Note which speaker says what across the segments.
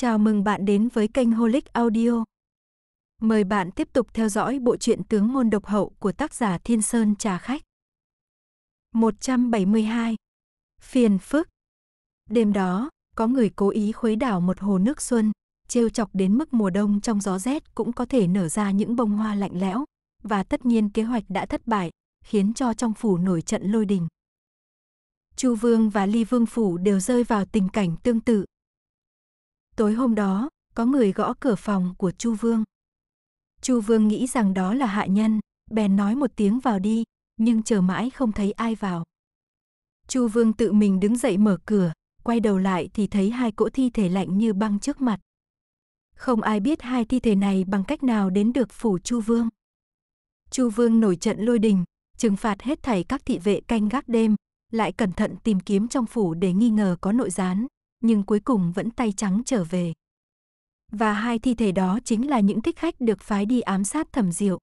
Speaker 1: Chào mừng bạn đến với kênh Holic Audio. Mời bạn tiếp tục theo dõi bộ truyện Tướng môn độc hậu của tác giả Thiên Sơn Trà Khách. 172. Phiền phức. Đêm đó, có người cố ý khuấy đảo một hồ nước xuân, trêu chọc đến mức mùa đông trong gió rét cũng có thể nở ra những bông hoa lạnh lẽo, và tất nhiên kế hoạch đã thất bại, khiến cho trong phủ nổi trận lôi đình. Chu Vương và Ly Vương phủ đều rơi vào tình cảnh tương tự, Tối hôm đó, có người gõ cửa phòng của Chu Vương. Chu Vương nghĩ rằng đó là hạ nhân, bèn nói một tiếng vào đi, nhưng chờ mãi không thấy ai vào. Chu Vương tự mình đứng dậy mở cửa, quay đầu lại thì thấy hai cỗ thi thể lạnh như băng trước mặt. Không ai biết hai thi thể này bằng cách nào đến được phủ Chu Vương. Chu Vương nổi trận lôi đình, trừng phạt hết thảy các thị vệ canh gác đêm, lại cẩn thận tìm kiếm trong phủ để nghi ngờ có nội gián, nhưng cuối cùng vẫn tay trắng trở về. Và hai thi thể đó chính là những thích khách được phái đi ám sát thẩm diệu.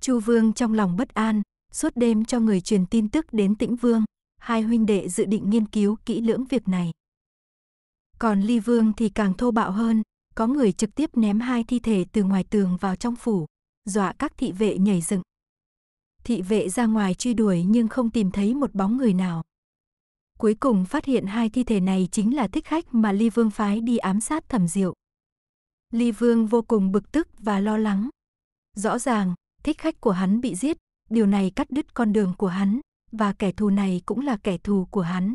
Speaker 1: Chu Vương trong lòng bất an, suốt đêm cho người truyền tin tức đến Tĩnh Vương, hai huynh đệ dự định nghiên cứu kỹ lưỡng việc này. Còn Ly Vương thì càng thô bạo hơn, có người trực tiếp ném hai thi thể từ ngoài tường vào trong phủ, dọa các thị vệ nhảy dựng. Thị vệ ra ngoài truy đuổi nhưng không tìm thấy một bóng người nào cuối cùng phát hiện hai thi thể này chính là thích khách mà Ly Vương phái đi ám sát thẩm diệu. Ly Vương vô cùng bực tức và lo lắng. Rõ ràng, thích khách của hắn bị giết, điều này cắt đứt con đường của hắn, và kẻ thù này cũng là kẻ thù của hắn.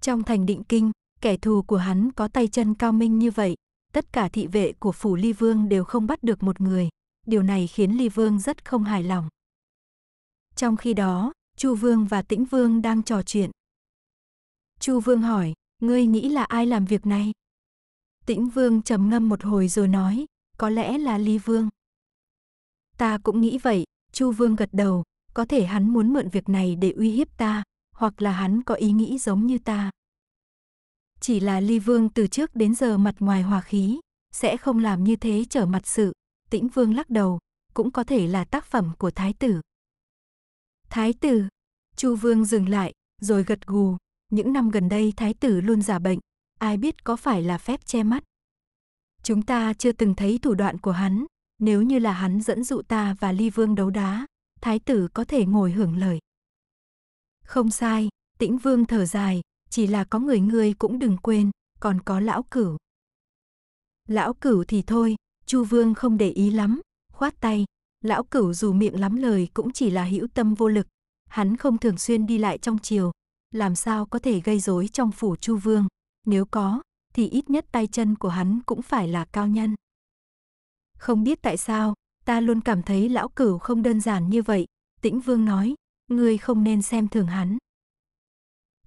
Speaker 1: Trong thành định kinh, kẻ thù của hắn có tay chân cao minh như vậy, tất cả thị vệ của phủ Ly Vương đều không bắt được một người, điều này khiến Ly Vương rất không hài lòng. Trong khi đó, Chu Vương và Tĩnh Vương đang trò chuyện, Chu Vương hỏi, ngươi nghĩ là ai làm việc này? Tĩnh Vương trầm ngâm một hồi rồi nói, có lẽ là Lý Vương. Ta cũng nghĩ vậy, Chu Vương gật đầu, có thể hắn muốn mượn việc này để uy hiếp ta, hoặc là hắn có ý nghĩ giống như ta. Chỉ là Lý Vương từ trước đến giờ mặt ngoài hòa khí, sẽ không làm như thế trở mặt sự, Tĩnh Vương lắc đầu, cũng có thể là tác phẩm của thái tử. Thái tử, Chu Vương dừng lại, rồi gật gù, những năm gần đây thái tử luôn giả bệnh, ai biết có phải là phép che mắt. Chúng ta chưa từng thấy thủ đoạn của hắn, nếu như là hắn dẫn dụ ta và Ly Vương đấu đá, thái tử có thể ngồi hưởng lời. Không sai, tĩnh vương thở dài, chỉ là có người ngươi cũng đừng quên, còn có lão cửu. Lão cửu thì thôi, chu vương không để ý lắm, khoát tay, lão cửu dù miệng lắm lời cũng chỉ là hữu tâm vô lực. Hắn không thường xuyên đi lại trong triều, làm sao có thể gây rối trong phủ Chu Vương, nếu có, thì ít nhất tay chân của hắn cũng phải là cao nhân. Không biết tại sao, ta luôn cảm thấy lão cửu không đơn giản như vậy, tĩnh vương nói, ngươi không nên xem thường hắn.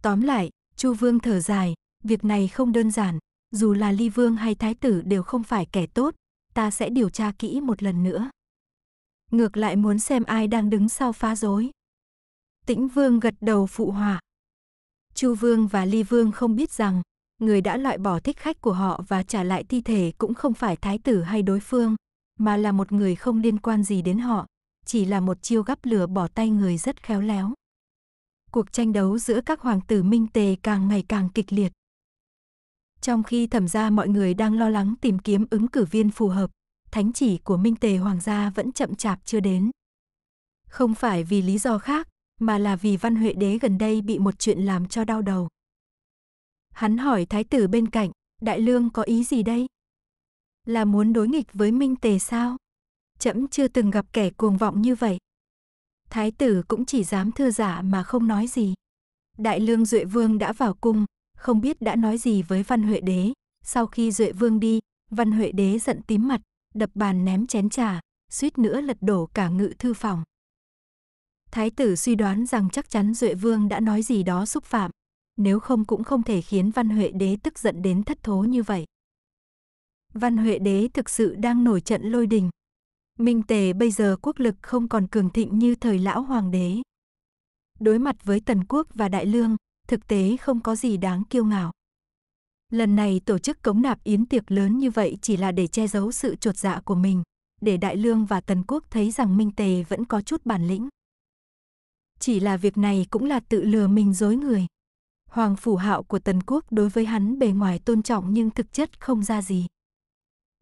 Speaker 1: Tóm lại, Chu Vương thở dài, việc này không đơn giản, dù là Ly Vương hay Thái Tử đều không phải kẻ tốt, ta sẽ điều tra kỹ một lần nữa. Ngược lại muốn xem ai đang đứng sau phá rối. Tĩnh Vương gật đầu phụ hòa, Chu Vương và Ly Vương không biết rằng, người đã loại bỏ thích khách của họ và trả lại thi thể cũng không phải thái tử hay đối phương, mà là một người không liên quan gì đến họ, chỉ là một chiêu gắp lửa bỏ tay người rất khéo léo. Cuộc tranh đấu giữa các hoàng tử minh tề càng ngày càng kịch liệt. Trong khi thẩm gia mọi người đang lo lắng tìm kiếm ứng cử viên phù hợp, thánh chỉ của minh tề hoàng gia vẫn chậm chạp chưa đến. Không phải vì lý do khác, mà là vì Văn Huệ Đế gần đây bị một chuyện làm cho đau đầu. Hắn hỏi thái tử bên cạnh, đại lương có ý gì đây? Là muốn đối nghịch với Minh Tề sao? Chậm chưa từng gặp kẻ cuồng vọng như vậy. Thái tử cũng chỉ dám thưa giả mà không nói gì. Đại lương Duệ Vương đã vào cung, không biết đã nói gì với Văn Huệ Đế. Sau khi Duệ Vương đi, Văn Huệ Đế giận tím mặt, đập bàn ném chén trà, suýt nữa lật đổ cả ngự thư phòng. Thái tử suy đoán rằng chắc chắn Duệ Vương đã nói gì đó xúc phạm, nếu không cũng không thể khiến Văn Huệ Đế tức giận đến thất thố như vậy. Văn Huệ Đế thực sự đang nổi trận lôi đình. Minh Tề bây giờ quốc lực không còn cường thịnh như thời lão hoàng đế. Đối mặt với Tần Quốc và Đại Lương, thực tế không có gì đáng kiêu ngạo. Lần này tổ chức cống nạp yến tiệc lớn như vậy chỉ là để che giấu sự trột dạ của mình, để Đại Lương và Tần Quốc thấy rằng Minh Tề vẫn có chút bản lĩnh chỉ là việc này cũng là tự lừa mình dối người. Hoàng phủ hạo của Tần Quốc đối với hắn bề ngoài tôn trọng nhưng thực chất không ra gì.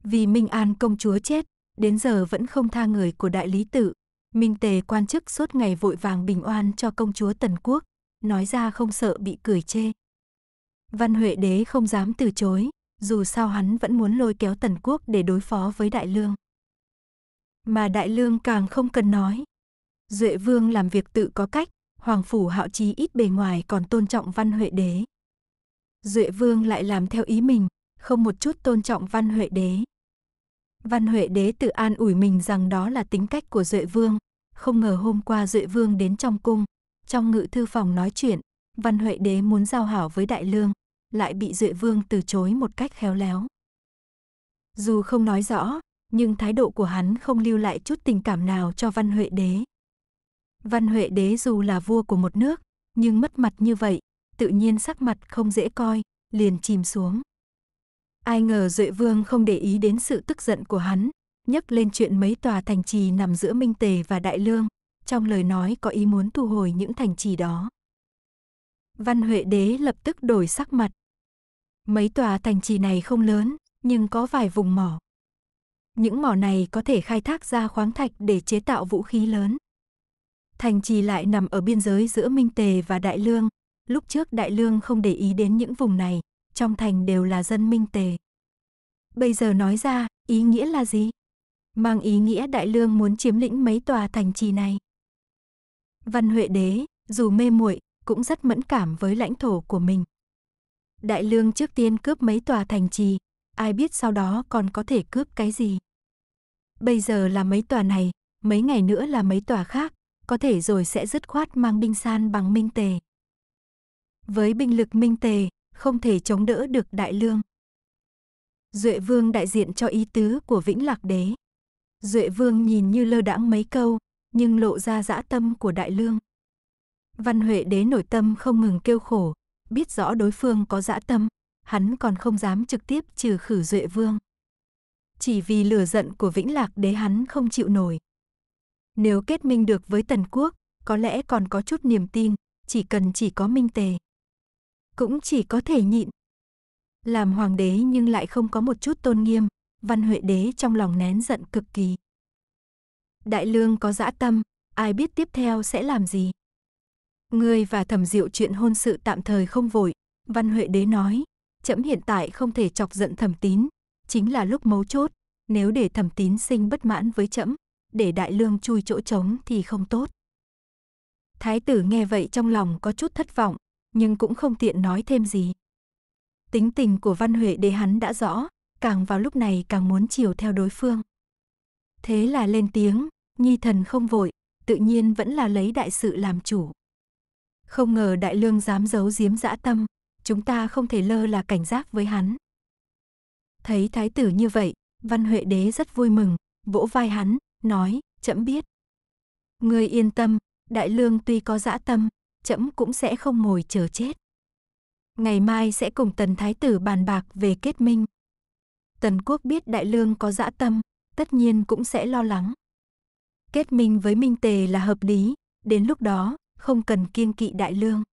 Speaker 1: Vì Minh An công chúa chết, đến giờ vẫn không tha người của đại lý tự, Minh Tề quan chức suốt ngày vội vàng bình oan cho công chúa Tần Quốc, nói ra không sợ bị cười chê. Văn Huệ đế không dám từ chối, dù sao hắn vẫn muốn lôi kéo Tần Quốc để đối phó với Đại Lương. Mà Đại Lương càng không cần nói, Duệ vương làm việc tự có cách, hoàng phủ hạo chí ít bề ngoài còn tôn trọng văn huệ đế. Duệ vương lại làm theo ý mình, không một chút tôn trọng văn huệ đế. Văn huệ đế tự an ủi mình rằng đó là tính cách của Duệ vương, không ngờ hôm qua Duệ vương đến trong cung, trong ngự thư phòng nói chuyện, văn huệ đế muốn giao hảo với đại lương, lại bị Duệ vương từ chối một cách khéo léo. Dù không nói rõ, nhưng thái độ của hắn không lưu lại chút tình cảm nào cho văn huệ đế. Văn Huệ đế dù là vua của một nước, nhưng mất mặt như vậy, tự nhiên sắc mặt không dễ coi, liền chìm xuống. Ai ngờ Duệ Vương không để ý đến sự tức giận của hắn, nhấc lên chuyện mấy tòa thành trì nằm giữa Minh Tề và Đại Lương, trong lời nói có ý muốn thu hồi những thành trì đó. Văn Huệ Đế lập tức đổi sắc mặt. Mấy tòa thành trì này không lớn, nhưng có vài vùng mỏ. Những mỏ này có thể khai thác ra khoáng thạch để chế tạo vũ khí lớn thành trì lại nằm ở biên giới giữa Minh Tề và Đại Lương. Lúc trước Đại Lương không để ý đến những vùng này, trong thành đều là dân Minh Tề. Bây giờ nói ra, ý nghĩa là gì? Mang ý nghĩa Đại Lương muốn chiếm lĩnh mấy tòa thành trì này. Văn Huệ Đế, dù mê muội, cũng rất mẫn cảm với lãnh thổ của mình. Đại Lương trước tiên cướp mấy tòa thành trì, ai biết sau đó còn có thể cướp cái gì. Bây giờ là mấy tòa này, mấy ngày nữa là mấy tòa khác, có thể rồi sẽ dứt khoát mang binh san bằng minh tề. Với binh lực minh tề, không thể chống đỡ được đại lương. Duệ vương đại diện cho ý tứ của Vĩnh Lạc Đế. Duệ vương nhìn như lơ đãng mấy câu, nhưng lộ ra dã tâm của đại lương. Văn Huệ đế nổi tâm không ngừng kêu khổ, biết rõ đối phương có dã tâm, hắn còn không dám trực tiếp trừ khử Duệ vương. Chỉ vì lửa giận của Vĩnh Lạc đế hắn không chịu nổi, nếu kết minh được với Tần Quốc, có lẽ còn có chút niềm tin, chỉ cần chỉ có Minh Tề. Cũng chỉ có thể nhịn. Làm hoàng đế nhưng lại không có một chút tôn nghiêm, văn huệ đế trong lòng nén giận cực kỳ. Đại lương có dã tâm, ai biết tiếp theo sẽ làm gì. Ngươi và thẩm diệu chuyện hôn sự tạm thời không vội, văn huệ đế nói, trẫm hiện tại không thể chọc giận thẩm tín, chính là lúc mấu chốt, nếu để thẩm tín sinh bất mãn với trẫm để đại lương chui chỗ trống thì không tốt. Thái tử nghe vậy trong lòng có chút thất vọng, nhưng cũng không tiện nói thêm gì. Tính tình của Văn Huệ đế hắn đã rõ, càng vào lúc này càng muốn chiều theo đối phương. Thế là lên tiếng, nhi thần không vội, tự nhiên vẫn là lấy đại sự làm chủ. Không ngờ đại lương dám giấu giếm dã tâm, chúng ta không thể lơ là cảnh giác với hắn. Thấy thái tử như vậy, Văn Huệ đế rất vui mừng, vỗ vai hắn, nói, trẫm biết. Ngươi yên tâm, đại lương tuy có dã tâm, trẫm cũng sẽ không ngồi chờ chết. Ngày mai sẽ cùng tần thái tử bàn bạc về kết minh. Tần quốc biết đại lương có dã tâm, tất nhiên cũng sẽ lo lắng. Kết minh với Minh Tề là hợp lý, đến lúc đó, không cần kiên kỵ đại lương.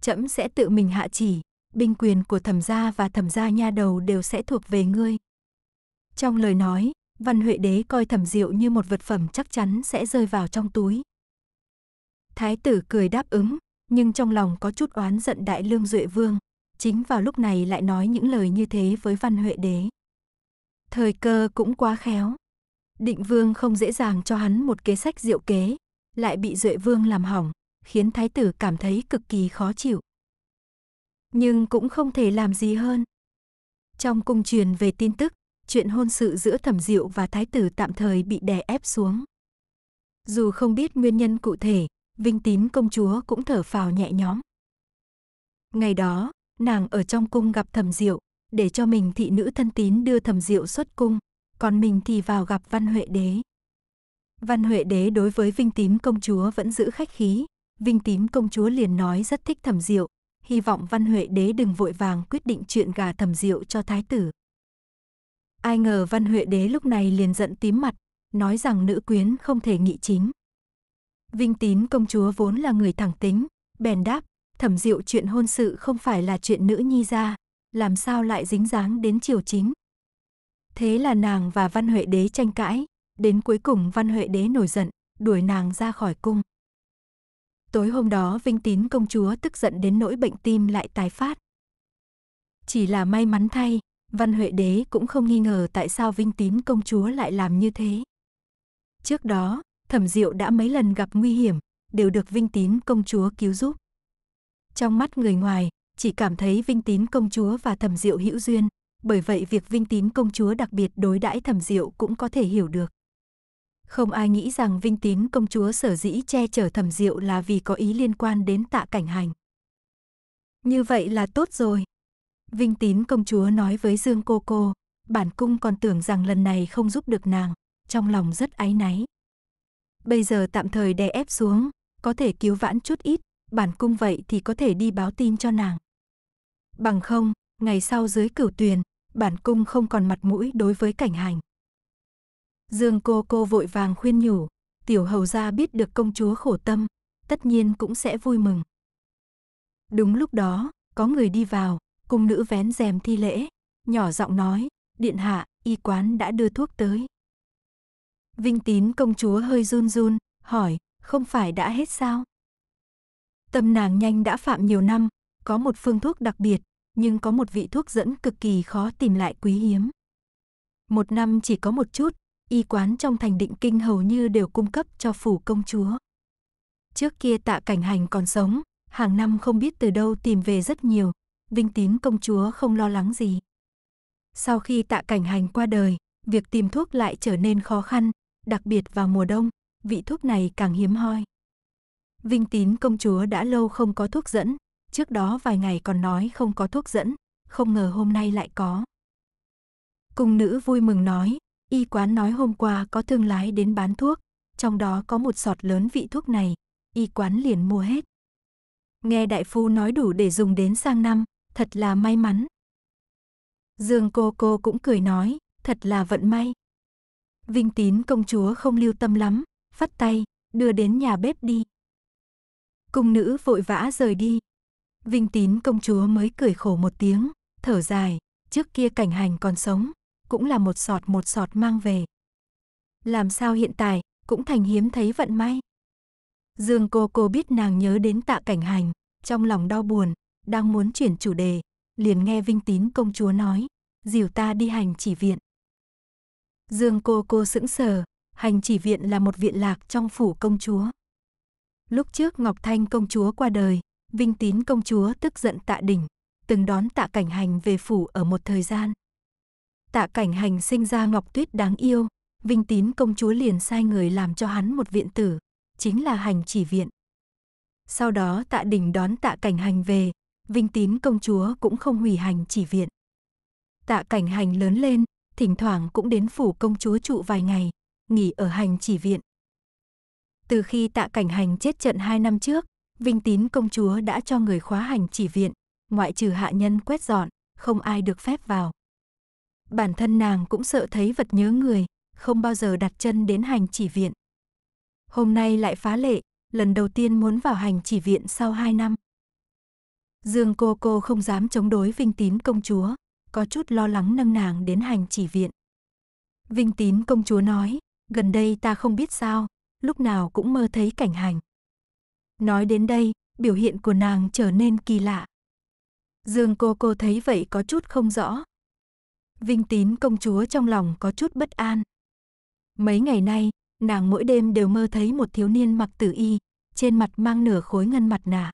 Speaker 1: Trẫm sẽ tự mình hạ chỉ, binh quyền của thẩm gia và thẩm gia nha đầu đều sẽ thuộc về ngươi. Trong lời nói, Văn Huệ Đế coi thẩm diệu như một vật phẩm chắc chắn sẽ rơi vào trong túi. Thái tử cười đáp ứng, nhưng trong lòng có chút oán giận Đại Lương Duệ Vương, chính vào lúc này lại nói những lời như thế với Văn Huệ Đế. Thời cơ cũng quá khéo. Định Vương không dễ dàng cho hắn một kế sách diệu kế, lại bị Duệ Vương làm hỏng, khiến thái tử cảm thấy cực kỳ khó chịu. Nhưng cũng không thể làm gì hơn. Trong cung truyền về tin tức, chuyện hôn sự giữa thẩm diệu và thái tử tạm thời bị đè ép xuống. Dù không biết nguyên nhân cụ thể, Vinh Tín công chúa cũng thở phào nhẹ nhõm. Ngày đó, nàng ở trong cung gặp thẩm diệu, để cho mình thị nữ thân tín đưa thẩm diệu xuất cung, còn mình thì vào gặp Văn Huệ Đế. Văn Huệ Đế đối với Vinh Tín công chúa vẫn giữ khách khí, Vinh Tín công chúa liền nói rất thích thẩm diệu, hy vọng Văn Huệ Đế đừng vội vàng quyết định chuyện gà thẩm diệu cho thái tử. Ai ngờ Văn Huệ Đế lúc này liền giận tím mặt, nói rằng nữ quyến không thể nghị chính. Vinh tín công chúa vốn là người thẳng tính, bèn đáp, thẩm diệu chuyện hôn sự không phải là chuyện nữ nhi ra, làm sao lại dính dáng đến triều chính. Thế là nàng và Văn Huệ Đế tranh cãi, đến cuối cùng Văn Huệ Đế nổi giận, đuổi nàng ra khỏi cung. Tối hôm đó Vinh Tín công chúa tức giận đến nỗi bệnh tim lại tái phát. Chỉ là may mắn thay, Văn Huệ Đế cũng không nghi ngờ tại sao Vinh Tín công chúa lại làm như thế. Trước đó, Thẩm Diệu đã mấy lần gặp nguy hiểm, đều được Vinh Tín công chúa cứu giúp. Trong mắt người ngoài, chỉ cảm thấy Vinh Tín công chúa và Thẩm Diệu hữu duyên, bởi vậy việc Vinh Tín công chúa đặc biệt đối đãi Thẩm Diệu cũng có thể hiểu được. Không ai nghĩ rằng Vinh Tín công chúa sở dĩ che chở Thẩm Diệu là vì có ý liên quan đến Tạ Cảnh Hành. Như vậy là tốt rồi. Vinh tín công chúa nói với Dương cô cô, bản cung còn tưởng rằng lần này không giúp được nàng, trong lòng rất áy náy. Bây giờ tạm thời đè ép xuống, có thể cứu vãn chút ít, bản cung vậy thì có thể đi báo tin cho nàng. Bằng không, ngày sau dưới cửu tuyền, bản cung không còn mặt mũi đối với cảnh hành. Dương cô cô vội vàng khuyên nhủ, tiểu hầu gia biết được công chúa khổ tâm, tất nhiên cũng sẽ vui mừng. Đúng lúc đó, có người đi vào, Cung nữ vén rèm thi lễ, nhỏ giọng nói, điện hạ, y quán đã đưa thuốc tới. Vinh tín công chúa hơi run run, hỏi, không phải đã hết sao? Tâm nàng nhanh đã phạm nhiều năm, có một phương thuốc đặc biệt, nhưng có một vị thuốc dẫn cực kỳ khó tìm lại quý hiếm. Một năm chỉ có một chút, y quán trong thành định kinh hầu như đều cung cấp cho phủ công chúa. Trước kia tạ cảnh hành còn sống, hàng năm không biết từ đâu tìm về rất nhiều, Vinh Tín công chúa không lo lắng gì. Sau khi tạ cảnh hành qua đời, việc tìm thuốc lại trở nên khó khăn, đặc biệt vào mùa đông, vị thuốc này càng hiếm hoi. Vinh Tín công chúa đã lâu không có thuốc dẫn, trước đó vài ngày còn nói không có thuốc dẫn, không ngờ hôm nay lại có. Cung nữ vui mừng nói, y quán nói hôm qua có thương lái đến bán thuốc, trong đó có một sọt lớn vị thuốc này, y quán liền mua hết. Nghe đại phu nói đủ để dùng đến sang năm, thật là may mắn. Dương cô cô cũng cười nói, thật là vận may. Vinh tín công chúa không lưu tâm lắm, phát tay, đưa đến nhà bếp đi. Cung nữ vội vã rời đi. Vinh tín công chúa mới cười khổ một tiếng, thở dài, trước kia cảnh hành còn sống, cũng là một sọt một sọt mang về. Làm sao hiện tại, cũng thành hiếm thấy vận may. Dương cô cô biết nàng nhớ đến tạ cảnh hành, trong lòng đau buồn, đang muốn chuyển chủ đề, liền nghe Vinh Tín công chúa nói, dìu ta đi hành chỉ viện. Dương cô cô sững sờ, hành chỉ viện là một viện lạc trong phủ công chúa. Lúc trước Ngọc Thanh công chúa qua đời, Vinh Tín công chúa tức giận tạ đỉnh, từng đón tạ cảnh hành về phủ ở một thời gian. Tạ cảnh hành sinh ra Ngọc Tuyết đáng yêu, Vinh Tín công chúa liền sai người làm cho hắn một viện tử, chính là hành chỉ viện. Sau đó tạ đỉnh đón tạ cảnh hành về, Vinh Tín công chúa cũng không hủy hành chỉ viện. Tạ cảnh hành lớn lên, thỉnh thoảng cũng đến phủ công chúa trụ vài ngày, nghỉ ở hành chỉ viện. Từ khi tạ cảnh hành chết trận hai năm trước, Vinh Tín công chúa đã cho người khóa hành chỉ viện, ngoại trừ hạ nhân quét dọn, không ai được phép vào. Bản thân nàng cũng sợ thấy vật nhớ người, không bao giờ đặt chân đến hành chỉ viện. Hôm nay lại phá lệ, lần đầu tiên muốn vào hành chỉ viện sau hai năm. Dương cô cô không dám chống đối Vinh Tín công chúa, có chút lo lắng nâng nàng đến hành chỉ viện. Vinh Tín công chúa nói, gần đây ta không biết sao, lúc nào cũng mơ thấy cảnh hành. Nói đến đây, biểu hiện của nàng trở nên kỳ lạ. Dương cô cô thấy vậy có chút không rõ. Vinh tín công chúa trong lòng có chút bất an. Mấy ngày nay, nàng mỗi đêm đều mơ thấy một thiếu niên mặc tử y, trên mặt mang nửa khối ngân mặt nạ.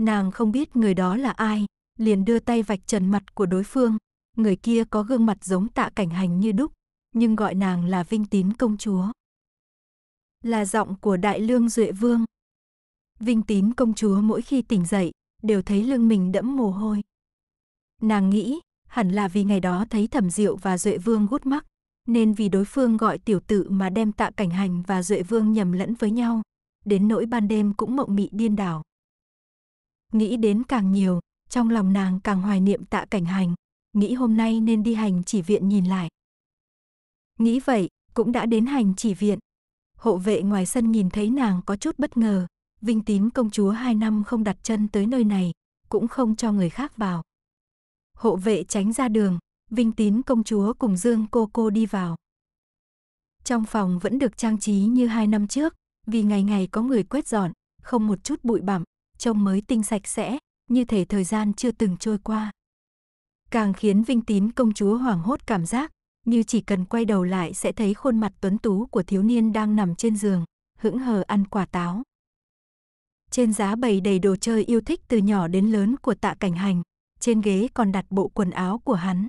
Speaker 1: Nàng không biết người đó là ai, liền đưa tay vạch trần mặt của đối phương. Người kia có gương mặt giống tạ cảnh hành như đúc, nhưng gọi nàng là Vinh Tín công chúa. Là giọng của Đại Lương Duệ Vương. Vinh Tín công chúa mỗi khi tỉnh dậy, đều thấy lưng mình đẫm mồ hôi. Nàng nghĩ, hẳn là vì ngày đó thấy Thẩm Diệu và Duệ Vương gút mắc, nên vì đối phương gọi tiểu tự mà đem tạ cảnh hành và Duệ Vương nhầm lẫn với nhau, đến nỗi ban đêm cũng mộng mị điên đảo. Nghĩ đến càng nhiều, trong lòng nàng càng hoài niệm tạ cảnh hành, nghĩ hôm nay nên đi hành chỉ viện nhìn lại. Nghĩ vậy, cũng đã đến hành chỉ viện. Hộ vệ ngoài sân nhìn thấy nàng có chút bất ngờ, Vinh Tín công chúa hai năm không đặt chân tới nơi này, cũng không cho người khác vào. Hộ vệ tránh ra đường, Vinh Tín công chúa cùng Dương cô cô đi vào. Trong phòng vẫn được trang trí như hai năm trước, vì ngày ngày có người quét dọn, không một chút bụi bặm, trông mới tinh sạch sẽ, như thể thời gian chưa từng trôi qua. Càng khiến Vinh Tín công chúa hoảng hốt cảm giác, như chỉ cần quay đầu lại sẽ thấy khuôn mặt tuấn tú của thiếu niên đang nằm trên giường, hững hờ ăn quả táo. Trên giá bày đầy đồ chơi yêu thích từ nhỏ đến lớn của tạ cảnh hành, trên ghế còn đặt bộ quần áo của hắn.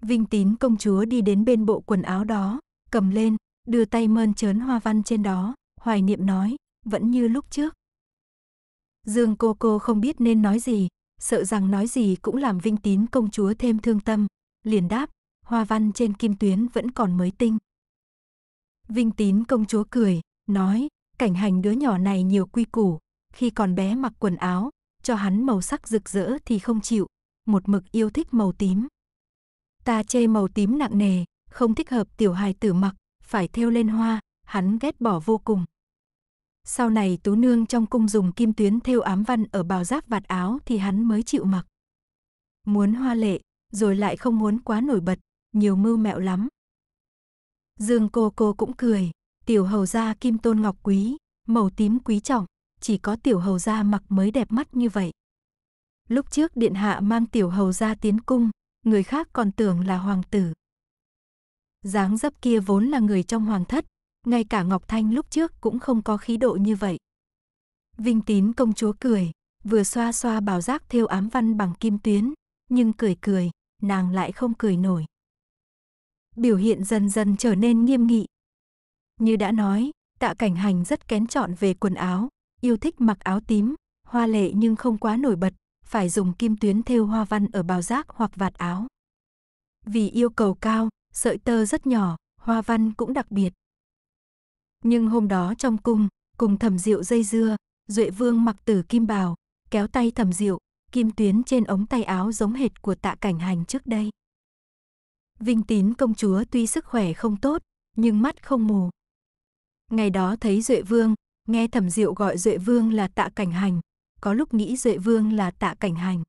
Speaker 1: Vinh tín công chúa đi đến bên bộ quần áo đó, cầm lên, đưa tay mơn trớn hoa văn trên đó, hoài niệm nói, vẫn như lúc trước. Dương cô cô không biết nên nói gì, sợ rằng nói gì cũng làm vinh tín công chúa thêm thương tâm, liền đáp, hoa văn trên kim tuyến vẫn còn mới tinh. Vinh tín công chúa cười, nói, cảnh hành đứa nhỏ này nhiều quy củ, khi còn bé mặc quần áo, cho hắn màu sắc rực rỡ thì không chịu, một mực yêu thích màu tím. Ta chê màu tím nặng nề, không thích hợp tiểu hài tử mặc, phải thêu lên hoa, hắn ghét bỏ vô cùng. Sau này tú nương trong cung dùng kim tuyến thêu ám văn ở bào giáp vạt áo thì hắn mới chịu mặc. Muốn hoa lệ, rồi lại không muốn quá nổi bật, nhiều mưu mẹo lắm. Dương cô cô cũng cười, tiểu hầu gia kim tôn ngọc quý, màu tím quý trọng, chỉ có tiểu hầu gia mặc mới đẹp mắt như vậy. Lúc trước điện hạ mang tiểu hầu gia tiến cung, người khác còn tưởng là hoàng tử. Dáng dấp kia vốn là người trong hoàng thất, ngay cả Ngọc Thanh lúc trước cũng không có khí độ như vậy. Vinh tín công chúa cười, vừa xoa xoa bảo giác thêu ám văn bằng kim tuyến, nhưng cười cười, nàng lại không cười nổi. Biểu hiện dần dần trở nên nghiêm nghị. Như đã nói, tạ cảnh hành rất kén chọn về quần áo, yêu thích mặc áo tím, hoa lệ nhưng không quá nổi bật, phải dùng kim tuyến thêu hoa văn ở bào giác hoặc vạt áo. Vì yêu cầu cao, sợi tơ rất nhỏ, hoa văn cũng đặc biệt. Nhưng hôm đó trong cung, cùng thẩm diệu dây dưa, Duệ Vương mặc tử kim bào, kéo tay thẩm diệu, kim tuyến trên ống tay áo giống hệt của tạ cảnh hành trước đây. Vinh tín công chúa tuy sức khỏe không tốt, nhưng mắt không mù. Ngày đó thấy Duệ Vương, nghe thẩm diệu gọi Duệ Vương là tạ cảnh hành, có lúc nghĩ Duệ Vương là tạ cảnh hành.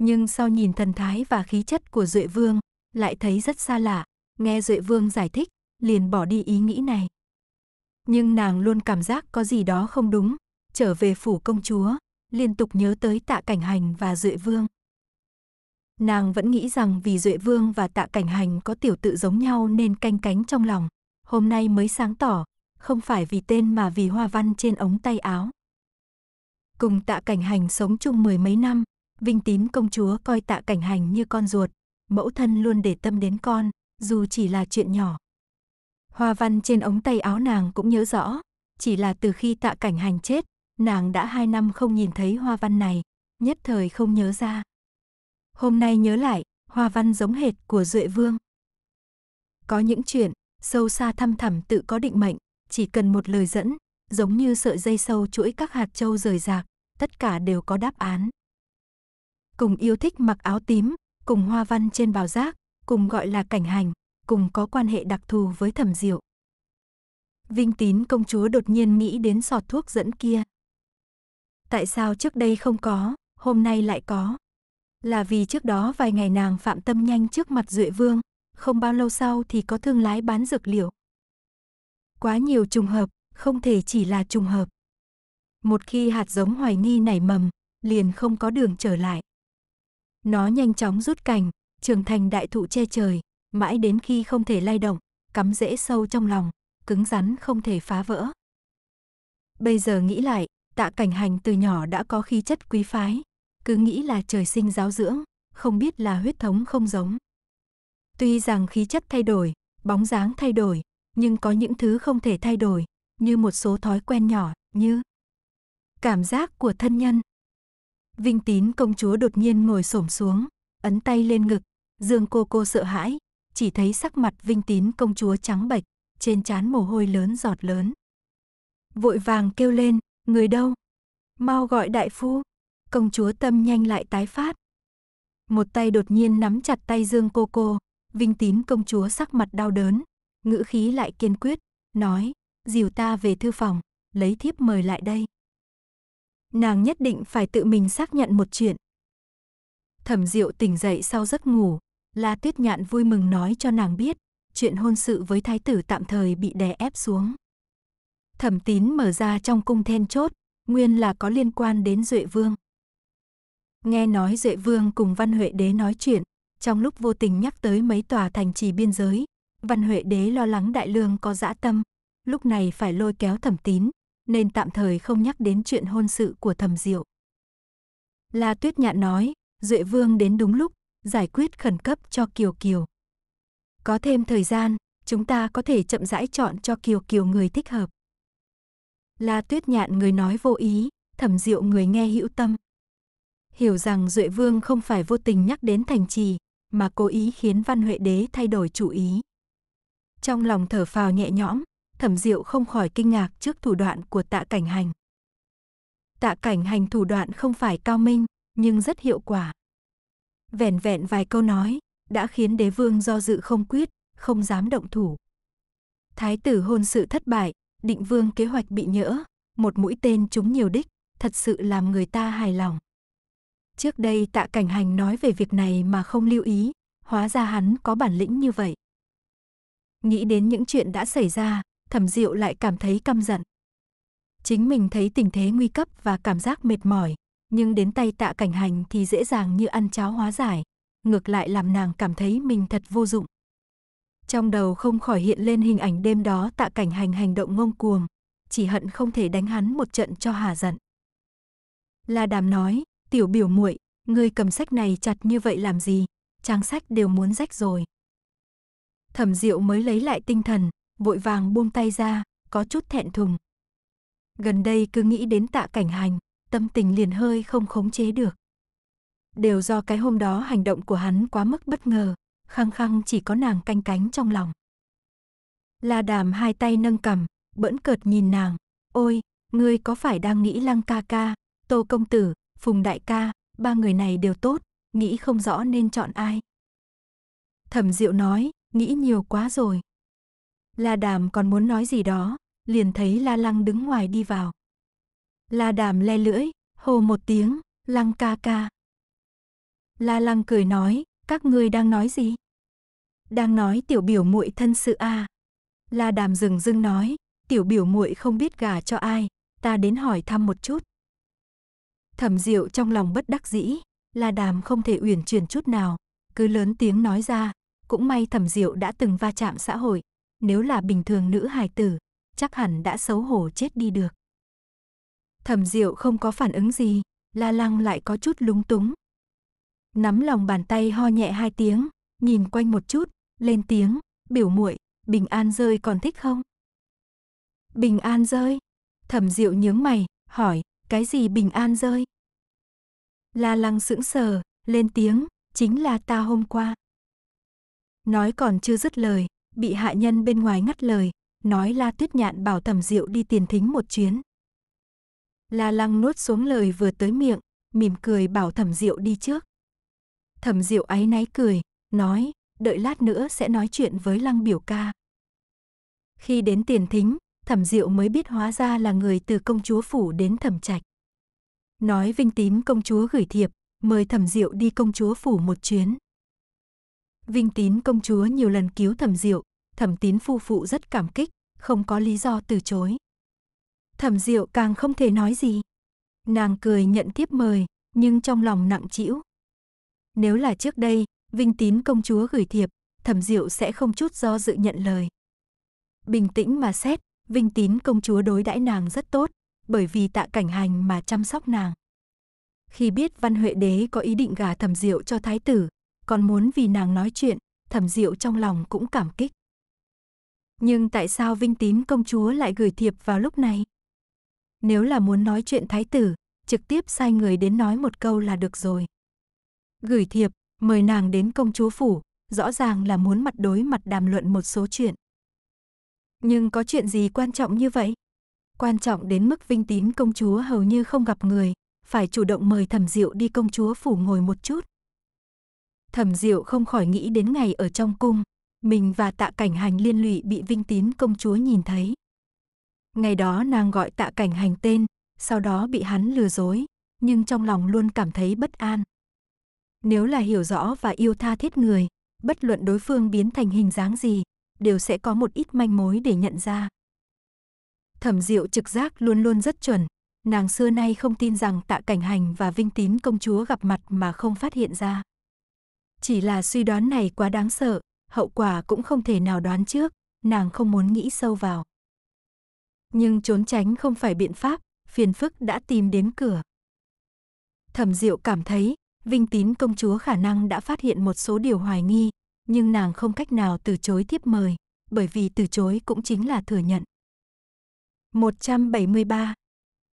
Speaker 1: Nhưng sau nhìn thần thái và khí chất của Duệ Vương, lại thấy rất xa lạ, nghe Duệ Vương giải thích, liền bỏ đi ý nghĩ này nhưng nàng luôn cảm giác có gì đó không đúng, trở về phủ công chúa, liên tục nhớ tới tạ cảnh hành và Duệ Vương. Nàng vẫn nghĩ rằng vì Duệ Vương và tạ cảnh hành có tiểu tự giống nhau nên canh cánh trong lòng, hôm nay mới sáng tỏ, không phải vì tên mà vì hoa văn trên ống tay áo. Cùng tạ cảnh hành sống chung mười mấy năm, Vinh tín công chúa coi tạ cảnh hành như con ruột, mẫu thân luôn để tâm đến con, dù chỉ là chuyện nhỏ. Hoa văn trên ống tay áo nàng cũng nhớ rõ, chỉ là từ khi tạ cảnh hành chết, nàng đã hai năm không nhìn thấy hoa văn này, nhất thời không nhớ ra. Hôm nay nhớ lại, hoa văn giống hệt của Duệ Vương. Có những chuyện, sâu xa thăm thẳm tự có định mệnh, chỉ cần một lời dẫn, giống như sợi dây sâu chuỗi các hạt châu rời rạc, tất cả đều có đáp án. Cùng yêu thích mặc áo tím, cùng hoa văn trên bào giác, cùng gọi là cảnh hành, cùng có quan hệ đặc thù với thẩm diệu. Vinh tín công chúa đột nhiên nghĩ đến sọt thuốc dẫn kia. Tại sao trước đây không có, hôm nay lại có? Là vì trước đó vài ngày nàng phạm tâm nhanh trước mặt Duệ Vương, không bao lâu sau thì có thương lái bán dược liệu. Quá nhiều trùng hợp, không thể chỉ là trùng hợp. Một khi hạt giống hoài nghi nảy mầm, liền không có đường trở lại. Nó nhanh chóng rút cành, trưởng thành đại thụ che trời, mãi đến khi không thể lay động, cắm rễ sâu trong lòng, cứng rắn không thể phá vỡ. Bây giờ nghĩ lại, tạ cảnh hành từ nhỏ đã có khí chất quý phái, cứ nghĩ là trời sinh giáo dưỡng, không biết là huyết thống không giống. Tuy rằng khí chất thay đổi, bóng dáng thay đổi, nhưng có những thứ không thể thay đổi, như một số thói quen nhỏ, như cảm giác của thân nhân. Vinh tín công chúa đột nhiên ngồi xổm xuống, ấn tay lên ngực, dương cô cô sợ hãi, chỉ thấy sắc mặt Vinh Tín công chúa trắng bệch, trên trán mồ hôi lớn giọt lớn. Vội vàng kêu lên, người đâu? Mau gọi đại phu. Công chúa tâm nhanh lại tái phát. Một tay đột nhiên nắm chặt tay Dương Cô Cô, Vinh Tín công chúa sắc mặt đau đớn, ngữ khí lại kiên quyết, nói, dìu ta về thư phòng, lấy thiếp mời lại đây. Nàng nhất định phải tự mình xác nhận một chuyện. Thẩm Diệu tỉnh dậy sau giấc ngủ, La Tuyết Nhạn vui mừng nói cho nàng biết, chuyện hôn sự với thái tử tạm thời bị đè ép xuống. Thẩm tín mở ra trong cung then chốt, nguyên là có liên quan đến Duệ Vương. Nghe nói Duệ Vương cùng Văn Huệ Đế nói chuyện, trong lúc vô tình nhắc tới mấy tòa thành trì biên giới, Văn Huệ Đế lo lắng Đại Lương có dã tâm, lúc này phải lôi kéo thẩm tín, nên tạm thời không nhắc đến chuyện hôn sự của thẩm diệu. La Tuyết Nhạn nói, Duệ Vương đến đúng lúc, giải quyết khẩn cấp cho Kiều Kiều. Có thêm thời gian, chúng ta có thể chậm rãi chọn cho Kiều Kiều người thích hợp. La Tuyết Nhạn người nói vô ý, Thẩm Diệu người nghe hữu tâm. Hiểu rằng Duệ Vương không phải vô tình nhắc đến thành trì, mà cố ý khiến Văn Huệ Đế thay đổi chủ ý. Trong lòng thở phào nhẹ nhõm, Thẩm Diệu không khỏi kinh ngạc trước thủ đoạn của Tạ Cảnh Hành. Tạ Cảnh Hành thủ đoạn không phải cao minh, nhưng rất hiệu quả. Vẻn vẹn vài câu nói, đã khiến đế vương do dự không quyết, không dám động thủ. Thái tử hôn sự thất bại, định vương kế hoạch bị nhỡ, một mũi tên trúng nhiều đích, thật sự làm người ta hài lòng. Trước đây tạ cảnh hành nói về việc này mà không lưu ý, hóa ra hắn có bản lĩnh như vậy. Nghĩ đến những chuyện đã xảy ra, thẩm diệu lại cảm thấy căm giận. Chính mình thấy tình thế nguy cấp và cảm giác mệt mỏi, nhưng đến tay tạ cảnh hành thì dễ dàng như ăn cháo hóa giải, ngược lại làm nàng cảm thấy mình thật vô dụng. Trong đầu không khỏi hiện lên hình ảnh đêm đó tạ cảnh hành hành động ngông cuồng, chỉ hận không thể đánh hắn một trận cho hà giận. La đàm nói, tiểu biểu muội, ngươi cầm sách này chặt như vậy làm gì, trang sách đều muốn rách rồi. Thẩm Diệu mới lấy lại tinh thần, vội vàng buông tay ra, có chút thẹn thùng. Gần đây cứ nghĩ đến tạ cảnh hành, tâm tình liền hơi không khống chế được. Đều do cái hôm đó hành động của hắn quá mức bất ngờ, khăng khăng chỉ có nàng canh cánh trong lòng. La đàm hai tay nâng cầm, bỡn cợt nhìn nàng. Ôi, ngươi có phải đang nghĩ lăng ca ca, tô công tử, phùng đại ca, ba người này đều tốt, nghĩ không rõ nên chọn ai. Thẩm diệu nói, nghĩ nhiều quá rồi. La đàm còn muốn nói gì đó, liền thấy la lăng đứng ngoài đi vào. La đàm le lưỡi, hồ một tiếng, lăng ca ca. La lăng cười nói, các ngươi đang nói gì? Đang nói tiểu biểu muội thân sự a. À. La đàm dừng dưng nói, tiểu biểu muội không biết gà cho ai, ta đến hỏi thăm một chút. Thẩm Diệu trong lòng bất đắc dĩ, La Đàm không thể uyển chuyển chút nào, cứ lớn tiếng nói ra, cũng may Thẩm Diệu đã từng va chạm xã hội, nếu là bình thường nữ hài tử, chắc hẳn đã xấu hổ chết đi được. Thẩm Diệu không có phản ứng gì, La Lăng lại có chút lúng túng. Nắm lòng bàn tay ho nhẹ hai tiếng, nhìn quanh một chút, lên tiếng, biểu muội, bình an rơi còn thích không? Bình an rơi? Thẩm Diệu nhướng mày, hỏi, cái gì bình an rơi? La Lăng sững sờ, lên tiếng, chính là ta hôm qua. Nói còn chưa dứt lời, bị hạ nhân bên ngoài ngắt lời, nói La Tuyết Nhạn bảo Thẩm Diệu đi tiền thính một chuyến. La Lăng nuốt xuống lời vừa tới miệng, mỉm cười bảo Thẩm Diệu đi trước. Thẩm Diệu áy náy cười, nói, đợi lát nữa sẽ nói chuyện với Lăng biểu ca. Khi đến tiền thính, Thẩm Diệu mới biết hóa ra là người từ công chúa phủ đến Thẩm Trạch. Nói Vinh Tín công chúa gửi thiệp, mời Thẩm Diệu đi công chúa phủ một chuyến. Vinh Tín công chúa nhiều lần cứu Thẩm Diệu, Thẩm Tín phu phụ rất cảm kích, không có lý do từ chối thẩm diệu càng không thể nói gì. Nàng cười nhận tiếp mời, nhưng trong lòng nặng trĩu. Nếu là trước đây, Vinh Tín công chúa gửi thiệp, Thẩm Diệu sẽ không chút do dự nhận lời. Bình tĩnh mà xét, Vinh Tín công chúa đối đãi nàng rất tốt, bởi vì tạ cảnh hành mà chăm sóc nàng. Khi biết Văn Huệ đế có ý định gả Thẩm Diệu cho thái tử, còn muốn vì nàng nói chuyện, Thẩm Diệu trong lòng cũng cảm kích. Nhưng tại sao Vinh Tín công chúa lại gửi thiệp vào lúc này? Nếu là muốn nói chuyện thái tử, trực tiếp sai người đến nói một câu là được rồi. Gửi thiệp, mời nàng đến công chúa phủ, rõ ràng là muốn mặt đối mặt đàm luận một số chuyện. Nhưng có chuyện gì quan trọng như vậy? Quan trọng đến mức Vinh Tín công chúa hầu như không gặp người, phải chủ động mời Thẩm Diệu đi công chúa phủ ngồi một chút. Thẩm Diệu không khỏi nghĩ đến ngày ở trong cung, mình và Tạ Cảnh Hành liên lụy bị Vinh Tín công chúa nhìn thấy. Ngày đó nàng gọi tạ cảnh hành tên, sau đó bị hắn lừa dối, nhưng trong lòng luôn cảm thấy bất an. Nếu là hiểu rõ và yêu tha thiết người, bất luận đối phương biến thành hình dáng gì, đều sẽ có một ít manh mối để nhận ra. Thẩm Diệu trực giác luôn luôn rất chuẩn, nàng xưa nay không tin rằng Tạ Cảnh Hành và Vinh Tín công chúa gặp mặt mà không phát hiện ra. Chỉ là suy đoán này quá đáng sợ, hậu quả cũng không thể nào đoán trước, nàng không muốn nghĩ sâu vào. Nhưng trốn tránh không phải biện pháp, phiền phức đã tìm đến cửa. Thẩm Diệu cảm thấy, Vinh Tín công chúa khả năng đã phát hiện một số điều hoài nghi, nhưng nàng không cách nào từ chối tiếp mời, bởi vì từ chối cũng chính là thừa nhận. 173.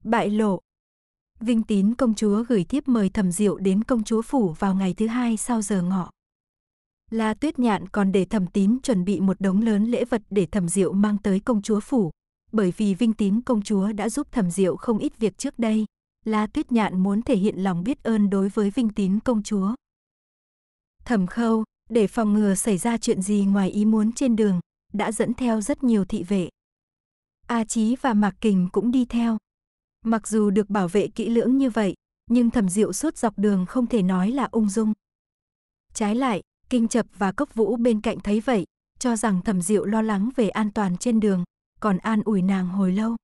Speaker 1: Bại lộ Vinh Tín công chúa gửi tiếp mời Thẩm Diệu đến công chúa phủ vào ngày thứ hai sau giờ ngọ. La Tuyết Nhạn còn để Thẩm Tín chuẩn bị một đống lớn lễ vật để Thẩm Diệu mang tới công chúa phủ, bởi vì Vinh Tín công chúa đã giúp Thẩm Diệu không ít việc trước đây. La Tuyết Nhạn muốn thể hiện lòng biết ơn đối với Vinh Tín công chúa. Thẩm Khâu, để phòng ngừa xảy ra chuyện gì ngoài ý muốn trên đường, đã dẫn theo rất nhiều thị vệ. A Chí và Mạc Kình cũng đi theo. Mặc dù được bảo vệ kỹ lưỡng như vậy, nhưng Thẩm Diệu suốt dọc đường không thể nói là ung dung. Trái lại, Kinh Chập và Cốc Vũ bên cạnh thấy vậy, cho rằng Thẩm Diệu lo lắng về an toàn trên đường, còn an ủi nàng hồi lâu.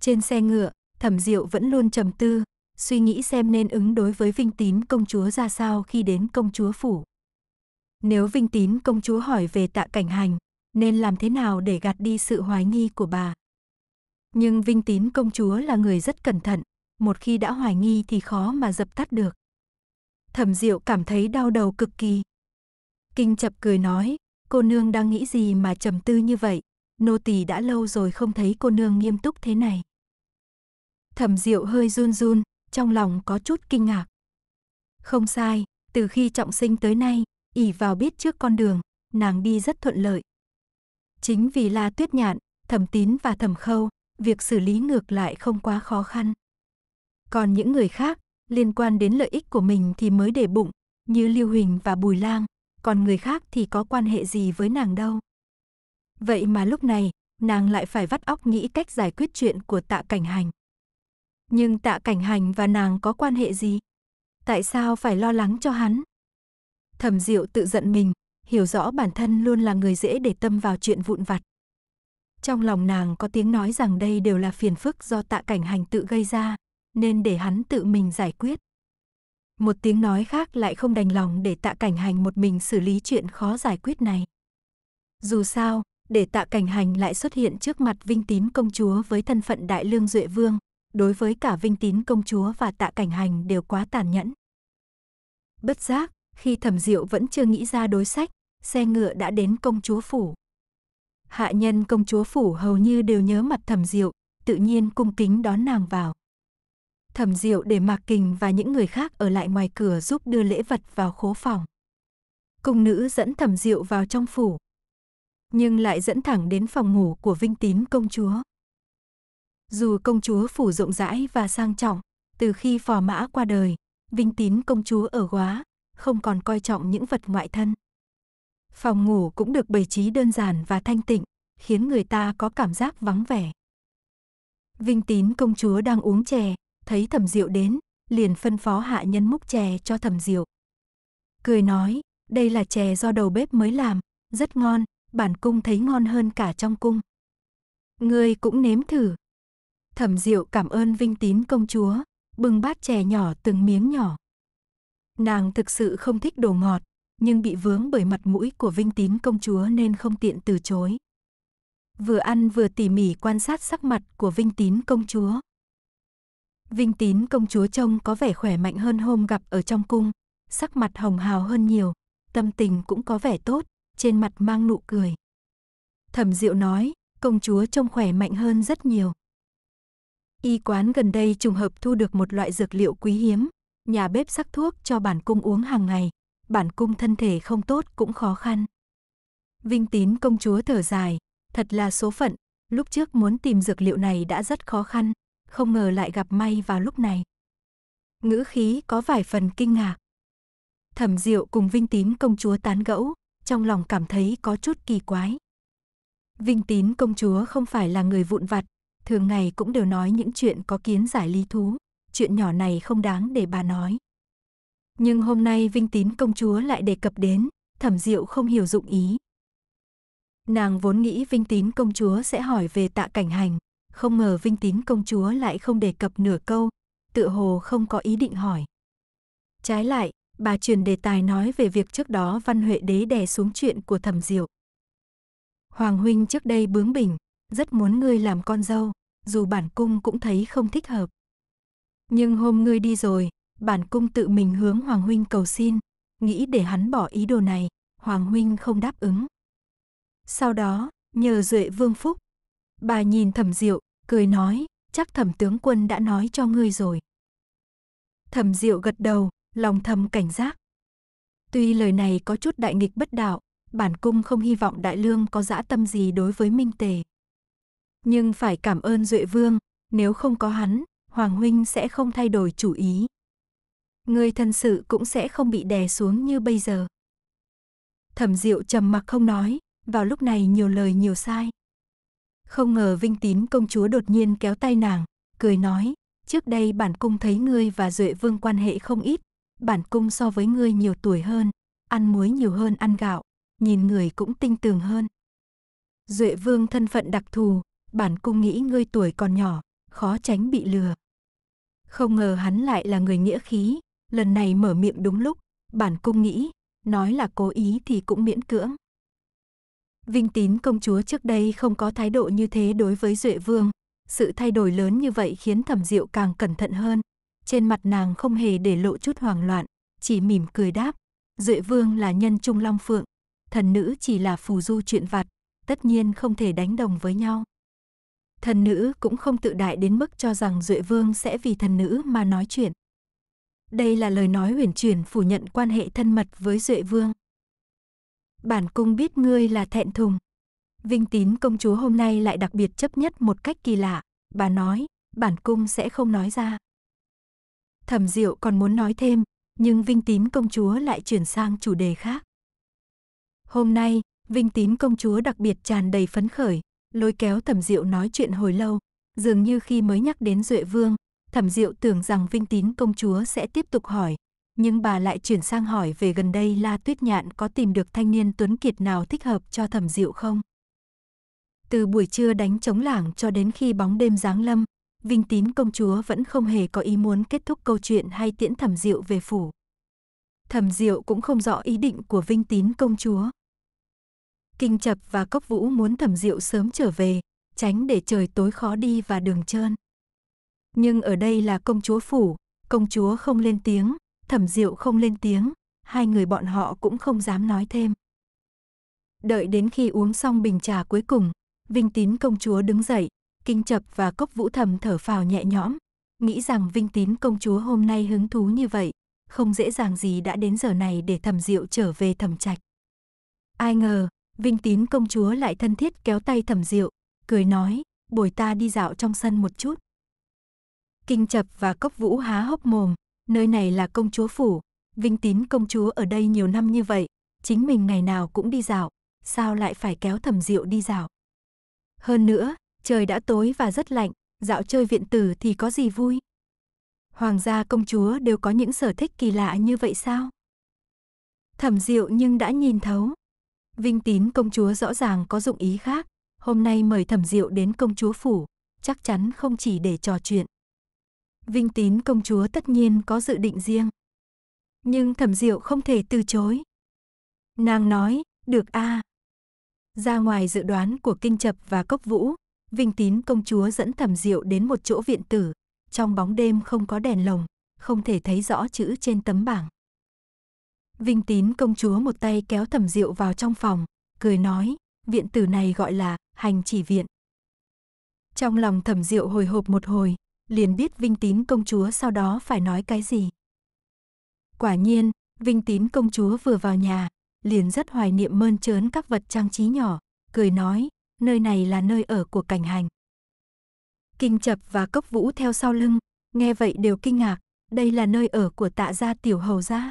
Speaker 1: Trên xe ngựa, thẩm diệu vẫn luôn trầm tư, suy nghĩ xem nên ứng đối với Vinh Tín công chúa ra sao khi đến công chúa phủ. Nếu Vinh Tín công chúa hỏi về tạ cảnh hành, nên làm thế nào để gạt đi sự hoài nghi của bà. Nhưng Vinh Tín công chúa là người rất cẩn thận, một khi đã hoài nghi thì khó mà dập tắt được. Thẩm Diệu cảm thấy đau đầu cực kỳ. Kinh chập cười nói, cô nương đang nghĩ gì mà trầm tư như vậy, nô tỳ đã lâu rồi không thấy cô nương nghiêm túc thế này. Thẩm Diệu hơi run run, trong lòng có chút kinh ngạc. Không sai, từ khi trọng sinh tới nay, ỉ vào biết trước con đường, nàng đi rất thuận lợi. Chính vì La Tuyết Nhạn, Thẩm Tín và Thẩm Khâu, việc xử lý ngược lại không quá khó khăn. Còn những người khác, liên quan đến lợi ích của mình thì mới để bụng, như Lưu Huỳnh và Bùi Lang, còn người khác thì có quan hệ gì với nàng đâu. Vậy mà lúc này, nàng lại phải vắt óc nghĩ cách giải quyết chuyện của tạ cảnh hành. Nhưng tạ cảnh hành và nàng có quan hệ gì? Tại sao phải lo lắng cho hắn? Thẩm Diệu tự giận mình, hiểu rõ bản thân luôn là người dễ để tâm vào chuyện vụn vặt. Trong lòng nàng có tiếng nói rằng đây đều là phiền phức do tạ cảnh hành tự gây ra, nên để hắn tự mình giải quyết. Một tiếng nói khác lại không đành lòng để tạ cảnh hành một mình xử lý chuyện khó giải quyết này. Dù sao, để tạ cảnh hành lại xuất hiện trước mặt Vinh Tín công chúa với thân phận Đại Lương Duệ Vương, đối với cả Vinh Tín công chúa và tạ cảnh hành đều quá tàn nhẫn. Bất giác, khi thẩm diệu vẫn chưa nghĩ ra đối sách, xe ngựa đã đến công chúa phủ. Hạ nhân công chúa phủ hầu như đều nhớ mặt thẩm diệu, tự nhiên cung kính đón nàng vào. Thẩm diệu để Mạc Kình và những người khác ở lại ngoài cửa giúp đưa lễ vật vào khố phòng. Cung nữ dẫn thẩm diệu vào trong phủ, nhưng lại dẫn thẳng đến phòng ngủ của Vinh Tín công chúa. Dù công chúa phủ rộng rãi và sang trọng, từ khi phò mã qua đời, Vinh Tín công chúa ở quá, không còn coi trọng những vật ngoại thân. Phòng ngủ cũng được bày trí đơn giản và thanh tịnh, khiến người ta có cảm giác vắng vẻ. Vinh Tín công chúa đang uống chè, thấy Thẩm Diệu đến, liền phân phó hạ nhân múc chè cho Thẩm Diệu. Cười nói, đây là chè do đầu bếp mới làm, rất ngon, bản cung thấy ngon hơn cả trong cung. Ngươi cũng nếm thử. Thẩm Diệu cảm ơn Vinh Tín công chúa, bưng bát chè nhỏ từng miếng nhỏ. Nàng thực sự không thích đồ ngọt, nhưng bị vướng bởi mặt mũi của Vinh Tín công chúa nên không tiện từ chối. Vừa ăn vừa tỉ mỉ quan sát sắc mặt của Vinh Tín công chúa. Vinh Tín công chúa trông có vẻ khỏe mạnh hơn hôm gặp ở trong cung, sắc mặt hồng hào hơn nhiều, tâm tình cũng có vẻ tốt, trên mặt mang nụ cười. Thẩm Diệu nói, công chúa trông khỏe mạnh hơn rất nhiều. Y quán gần đây trùng hợp thu được một loại dược liệu quý hiếm, nhà bếp sắc thuốc cho bản cung uống hàng ngày, bản cung thân thể không tốt cũng khó khăn. Vinh tín công chúa thở dài, thật là số phận, lúc trước muốn tìm dược liệu này đã rất khó khăn, không ngờ lại gặp may vào lúc này. Ngữ khí có vài phần kinh ngạc. Thẩm Diệu cùng Vinh Tín công chúa tán gẫu, trong lòng cảm thấy có chút kỳ quái. Vinh tín công chúa không phải là người vụn vặt, thường ngày cũng đều nói những chuyện có kiến giải lý thú, chuyện nhỏ này không đáng để bà nói. Nhưng hôm nay Vinh tín công chúa lại đề cập đến, thẩm diệu không hiểu dụng ý. Nàng vốn nghĩ Vinh tín công chúa sẽ hỏi về tạ cảnh hành, không ngờ Vinh tín công chúa lại không đề cập nửa câu, tựa hồ không có ý định hỏi. Trái lại, bà truyền đề tài nói về việc trước đó Văn Huệ Đế đè xuống chuyện của Thẩm Diệu. Hoàng huynh trước đây bướng bỉnh, rất muốn ngươi làm con dâu, dù bản cung cũng thấy không thích hợp. Nhưng hôm ngươi đi rồi, bản cung tự mình hướng Hoàng huynh cầu xin, nghĩ để hắn bỏ ý đồ này, Hoàng huynh không đáp ứng. Sau đó, nhờ Duệ Vương Phúc, bà nhìn Thẩm Diệu, cười nói, chắc Thẩm tướng quân đã nói cho ngươi rồi. Thẩm Diệu gật đầu, lòng thầm cảnh giác. Tuy lời này có chút đại nghịch bất đạo, bản cung không hy vọng đại lương có dã tâm gì đối với Minh Tề. Nhưng phải cảm ơn Duệ Vương, nếu không có hắn, Hoàng Huynh sẽ không thay đổi chủ ý. Người thân sự cũng sẽ không bị đè xuống như bây giờ. Thẩm Diệu trầm mặc không nói, vào lúc này nhiều lời nhiều sai. Không ngờ Vinh Tín công chúa đột nhiên kéo tay nàng, cười nói, trước đây bản cung thấy ngươi và Duệ Vương quan hệ không ít, bản cung so với ngươi nhiều tuổi hơn, ăn muối nhiều hơn ăn gạo, nhìn người cũng tinh tường hơn. Duệ vương thân phận đặc thù, bản cung nghĩ ngươi tuổi còn nhỏ, khó tránh bị lừa. Không ngờ hắn lại là người nghĩa khí, lần này mở miệng đúng lúc, bản cung nghĩ, nói là cố ý thì cũng miễn cưỡng. Vinh tín công chúa trước đây không có thái độ như thế đối với Duệ Vương, sự thay đổi lớn như vậy khiến thẩm diệu càng cẩn thận hơn, trên mặt nàng không hề để lộ chút hoảng loạn, chỉ mỉm cười đáp, Duệ Vương là nhân trung long phượng, thần nữ chỉ là phù du chuyện vặt, tất nhiên không thể đánh đồng với nhau. Thần nữ cũng không tự đại đến mức cho rằng Duệ Vương sẽ vì thần nữ mà nói chuyện. Đây là lời nói huyền chuyển phủ nhận quan hệ thân mật với Duệ Vương. Bản cung biết ngươi là thẹn thùng. Vinh tín công chúa hôm nay lại đặc biệt chấp nhất một cách kỳ lạ. Bà nói, bản cung sẽ không nói ra. Thẩm Diệu còn muốn nói thêm, nhưng Vinh Tín công chúa lại chuyển sang chủ đề khác. Hôm nay, Vinh Tín công chúa đặc biệt tràn đầy phấn khởi, lôi kéo Thẩm Diệu nói chuyện hồi lâu, dường như khi mới nhắc đến Duệ Vương, Thẩm Diệu tưởng rằng Vinh Tín công chúa sẽ tiếp tục hỏi, nhưng bà lại chuyển sang hỏi về gần đây La Tuyết Nhạn có tìm được thanh niên tuấn kiệt nào thích hợp cho Thẩm Diệu không. Từ buổi trưa đánh chống lảng cho đến khi bóng đêm giáng lâm, Vinh Tín công chúa vẫn không hề có ý muốn kết thúc câu chuyện hay tiễn Thẩm Diệu về phủ. Thẩm Diệu cũng không rõ ý định của Vinh Tín công chúa. Kinh Chập và Cốc Vũ muốn Thẩm Diệu sớm trở về, tránh để trời tối khó đi và đường trơn. Nhưng ở đây là công chúa phủ, công chúa không lên tiếng, Thẩm Diệu không lên tiếng, hai người bọn họ cũng không dám nói thêm. Đợi đến khi uống xong bình trà cuối cùng, Vinh Tín công chúa đứng dậy, Kinh Chập và Cốc Vũ Thầm thở phào nhẹ nhõm, nghĩ rằng Vinh Tín công chúa hôm nay hứng thú như vậy, không dễ dàng gì đã đến giờ này để Thẩm Diệu trở về Thẩm Trạch. Ai ngờ, Vinh Tín công chúa lại thân thiết kéo tay Thẩm Diệu, cười nói, "Bồi ta đi dạo trong sân một chút." Kinh Chập và Cốc Vũ há hốc mồm, nơi này là công chúa phủ, Vinh Tín công chúa ở đây nhiều năm như vậy, chính mình ngày nào cũng đi dạo, sao lại phải kéo Thẩm Diệu đi dạo? Hơn nữa, Trời đã tối và rất lạnh, dạo chơi viện tử thì có gì vui? Hoàng gia công chúa đều có những sở thích kỳ lạ như vậy sao? Thẩm Diệu nhưng đã nhìn thấu. Vinh Tín công chúa rõ ràng có dụng ý khác, hôm nay mời Thẩm Diệu đến công chúa phủ, chắc chắn không chỉ để trò chuyện. Vinh Tín công chúa tất nhiên có dự định riêng. Nhưng Thẩm Diệu không thể từ chối. Nàng nói, được a. À. Ra ngoài dự đoán của Kinh Chập và Cốc Vũ, Vinh Tín công chúa dẫn Thẩm Diệu đến một chỗ viện tử, trong bóng đêm không có đèn lồng, không thể thấy rõ chữ trên tấm bảng. Vinh Tín công chúa một tay kéo Thẩm Diệu vào trong phòng, cười nói, viện tử này gọi là hành chỉ viện. Trong lòng Thẩm Diệu hồi hộp một hồi, liền biết Vinh Tín công chúa sau đó phải nói cái gì. Quả nhiên, Vinh Tín công chúa vừa vào nhà, liền rất hoài niệm mơn trớn các vật trang trí nhỏ, cười nói, nơi này là nơi ở của cảnh hành. Kinh chập và cốc vũ theo sau lưng, nghe vậy đều kinh ngạc, đây là nơi ở của tạ gia tiểu hầu gia.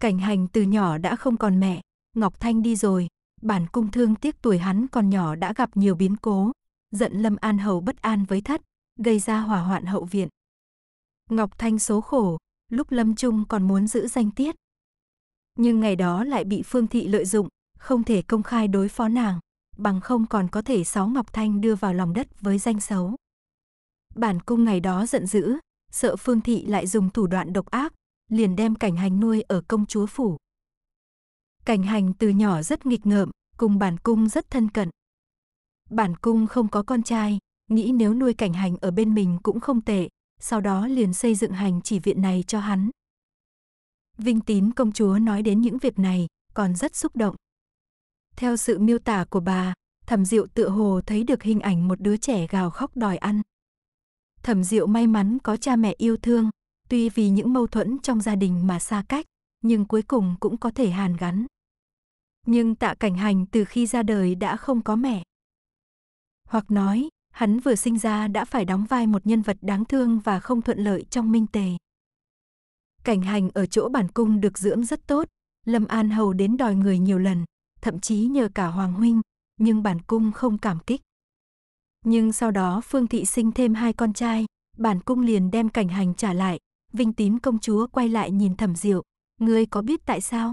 Speaker 1: Cảnh hành từ nhỏ đã không còn mẹ, Ngọc Thanh đi rồi, bản cung thương tiếc tuổi hắn còn nhỏ đã gặp nhiều biến cố, giận Lâm An Hầu bất an với thất, gây ra hỏa hoạn hậu viện. Ngọc Thanh số khổ, lúc Lâm Trung còn muốn giữ danh tiết. Nhưng ngày đó lại bị Phương Thị lợi dụng, không thể công khai đối phó nàng, bằng không còn có thể sáu Ngọc Thanh đưa vào lòng đất với danh xấu. Bản cung ngày đó giận dữ, sợ Phương Thị lại dùng thủ đoạn độc ác, liền đem cảnh hành nuôi ở công chúa phủ. Cảnh hành từ nhỏ rất nghịch ngợm, cùng bản cung rất thân cận. Bản cung không có con trai, nghĩ nếu nuôi cảnh hành ở bên mình cũng không tệ, sau đó liền xây dựng hành chỉ viện này cho hắn. Vinh tín công chúa nói đến những việc này, còn rất xúc động. Theo sự miêu tả của bà, Thẩm Diệu tựa hồ thấy được hình ảnh một đứa trẻ gào khóc đòi ăn. Thẩm Diệu may mắn có cha mẹ yêu thương, tuy vì những mâu thuẫn trong gia đình mà xa cách, nhưng cuối cùng cũng có thể hàn gắn. Nhưng Tạ Cảnh Hành từ khi ra đời đã không có mẹ. Hoặc nói, hắn vừa sinh ra đã phải đóng vai một nhân vật đáng thương và không thuận lợi trong minh tề. Cảnh Hành ở chỗ bản cung được dưỡng rất tốt, Lâm An Hầu đến đòi người nhiều lần, thậm chí nhờ cả Hoàng Huynh, nhưng bản cung không cảm kích. Nhưng sau đó Phương Thị sinh thêm hai con trai, bản cung liền đem cảnh hành trả lại, Vinh Tín công chúa quay lại nhìn Thẩm Diệu, ngươi có biết tại sao?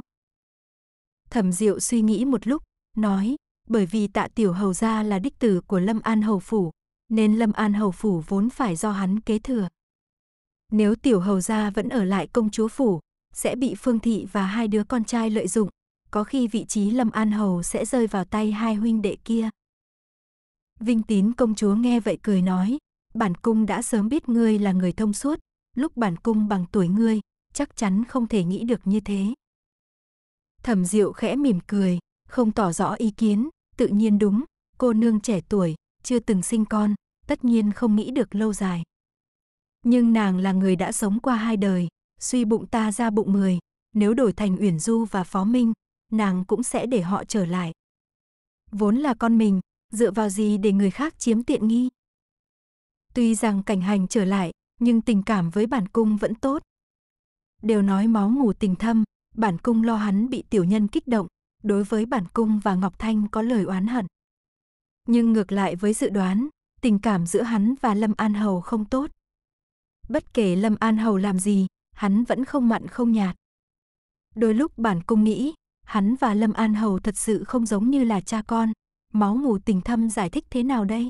Speaker 1: Thẩm Diệu suy nghĩ một lúc, nói, bởi vì tạ tiểu hầu gia là đích tử của Lâm An Hầu Phủ, nên Lâm An Hầu Phủ vốn phải do hắn kế thừa. Nếu tiểu hầu gia vẫn ở lại công chúa phủ, sẽ bị Phương Thị và hai đứa con trai lợi dụng, có khi vị trí Lâm An Hầu sẽ rơi vào tay hai huynh đệ kia. Vinh tín công chúa nghe vậy cười nói, bản cung đã sớm biết ngươi là người thông suốt, lúc bản cung bằng tuổi ngươi, chắc chắn không thể nghĩ được như thế. Thẩm Diệu khẽ mỉm cười, không tỏ rõ ý kiến, tự nhiên đúng, cô nương trẻ tuổi, chưa từng sinh con, tất nhiên không nghĩ được lâu dài. Nhưng nàng là người đã sống qua hai đời, suy bụng ta ra bụng người, nếu đổi thành Uyển Du và Phó Minh, nàng cũng sẽ để họ trở lại. Vốn là con mình, dựa vào gì để người khác chiếm tiện nghi? Tuy rằng cảnh hành trở lại, nhưng tình cảm với bản cung vẫn tốt. Đều nói máu mù tình thâm, bản cung lo hắn bị tiểu nhân kích động, đối với bản cung và Ngọc Thanh có lời oán hận. Nhưng ngược lại với dự đoán, tình cảm giữa hắn và Lâm An Hầu không tốt. Bất kể Lâm An Hầu làm gì, hắn vẫn không mặn không nhạt. Đôi lúc bản cung nghĩ, hắn và Lâm An Hầu thật sự không giống như là cha con. Máu mù tình thâm giải thích thế nào đây?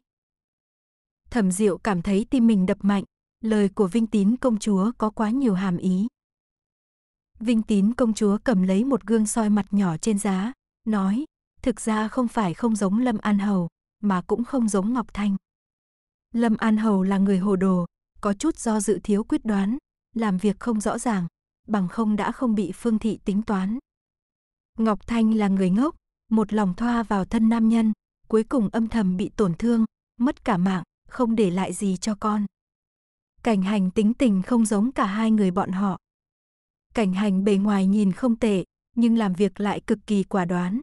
Speaker 1: Thẩm Diệu cảm thấy tim mình đập mạnh, lời của Vinh Tín công chúa có quá nhiều hàm ý. Vinh Tín công chúa cầm lấy một gương soi mặt nhỏ trên giá, nói, thực ra không phải không giống Lâm An Hầu, mà cũng không giống Ngọc Thanh. Lâm An Hầu là người hồ đồ, có chút do dự thiếu quyết đoán, làm việc không rõ ràng, bằng không đã không bị Phương Thị tính toán. Ngọc Thanh là người ngốc, một lòng thoa vào thân nam nhân, cuối cùng âm thầm bị tổn thương, mất cả mạng, không để lại gì cho con. Cảnh hành tính tình không giống cả hai người bọn họ. Cảnh hành bề ngoài nhìn không tệ, nhưng làm việc lại cực kỳ quả đoán.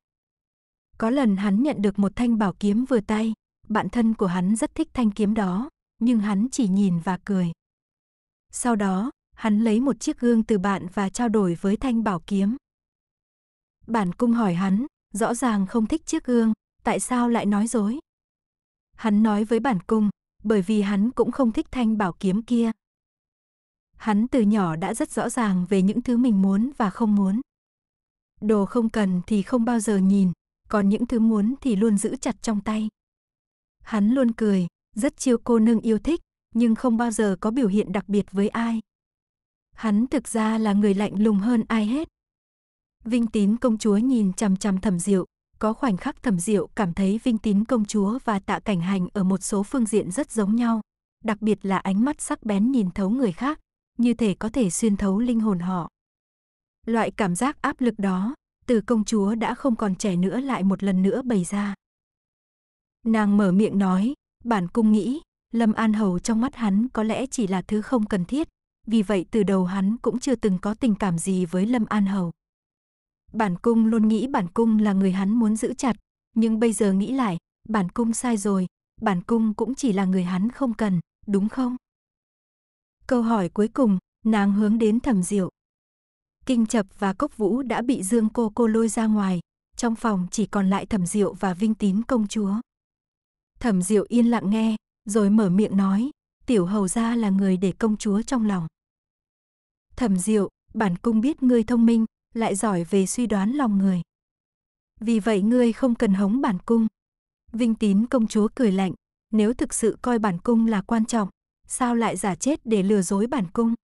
Speaker 1: Có lần hắn nhận được một thanh bảo kiếm vừa tay, bạn thân của hắn rất thích thanh kiếm đó, nhưng hắn chỉ nhìn và cười. Sau đó, hắn lấy một chiếc gương từ bạn và trao đổi với thanh bảo kiếm. Bản cung hỏi hắn, rõ ràng không thích chiếc gương, tại sao lại nói dối? Hắn nói với bản cung, bởi vì hắn cũng không thích thanh bảo kiếm kia. Hắn từ nhỏ đã rất rõ ràng về những thứ mình muốn và không muốn. Đồ không cần thì không bao giờ nhìn, còn những thứ muốn thì luôn giữ chặt trong tay. Hắn luôn cười, rất chiêu cô nương yêu thích, nhưng không bao giờ có biểu hiện đặc biệt với ai. Hắn thực ra là người lạnh lùng hơn ai hết, Vinh tín công chúa nhìn chằm chằm thẩm diệu, có khoảnh khắc thẩm diệu cảm thấy vinh tín công chúa và tạ cảnh hành ở một số phương diện rất giống nhau, đặc biệt là ánh mắt sắc bén nhìn thấu người khác, như thể có thể xuyên thấu linh hồn họ. Loại cảm giác áp lực đó, từ công chúa đã không còn trẻ nữa lại một lần nữa bày ra. Nàng mở miệng nói, bản cung nghĩ, Lâm An Hầu trong mắt hắn có lẽ chỉ là thứ không cần thiết, vì vậy từ đầu hắn cũng chưa từng có tình cảm gì với Lâm An Hầu. Bản cung luôn nghĩ bản cung là người hắn muốn giữ chặt, nhưng bây giờ nghĩ lại, bản cung sai rồi, bản cung cũng chỉ là người hắn không cần, đúng không? Câu hỏi cuối cùng, nàng hướng đến thẩm diệu. Kinh chập và cốc vũ đã bị Dương cô cô lôi ra ngoài, trong phòng chỉ còn lại thẩm diệu và vinh tín công chúa. Thẩm diệu yên lặng nghe, rồi mở miệng nói, tiểu hầu ra là người để công chúa trong lòng. Thẩm diệu, bản cung biết ngươi thông minh, lại giỏi về suy đoán lòng người. Vì vậy ngươi không cần hống bản cung. Vinh tín công chúa cười lạnh, nếu thực sự coi bản cung là quan trọng, sao lại giả chết để lừa dối bản cung?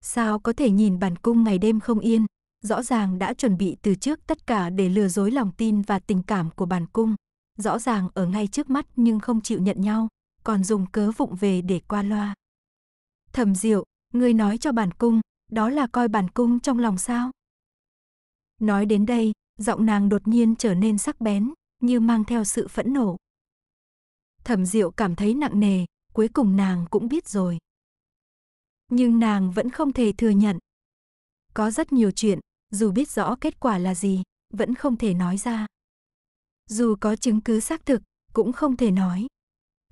Speaker 1: Sao có thể nhìn bản cung ngày đêm không yên, rõ ràng đã chuẩn bị từ trước tất cả để lừa dối lòng tin và tình cảm của bản cung, rõ ràng ở ngay trước mắt nhưng không chịu nhận nhau, còn dùng cớ vụng về để qua loa. Thẩm Diệu, ngươi nói cho bản cung, đó là coi bản cung trong lòng sao? Nói đến đây, giọng nàng đột nhiên trở nên sắc bén, như mang theo sự phẫn nộ. Thẩm Diệu cảm thấy nặng nề, cuối cùng nàng cũng biết rồi. Nhưng nàng vẫn không thể thừa nhận. Có rất nhiều chuyện, dù biết rõ kết quả là gì, vẫn không thể nói ra. Dù có chứng cứ xác thực, cũng không thể nói.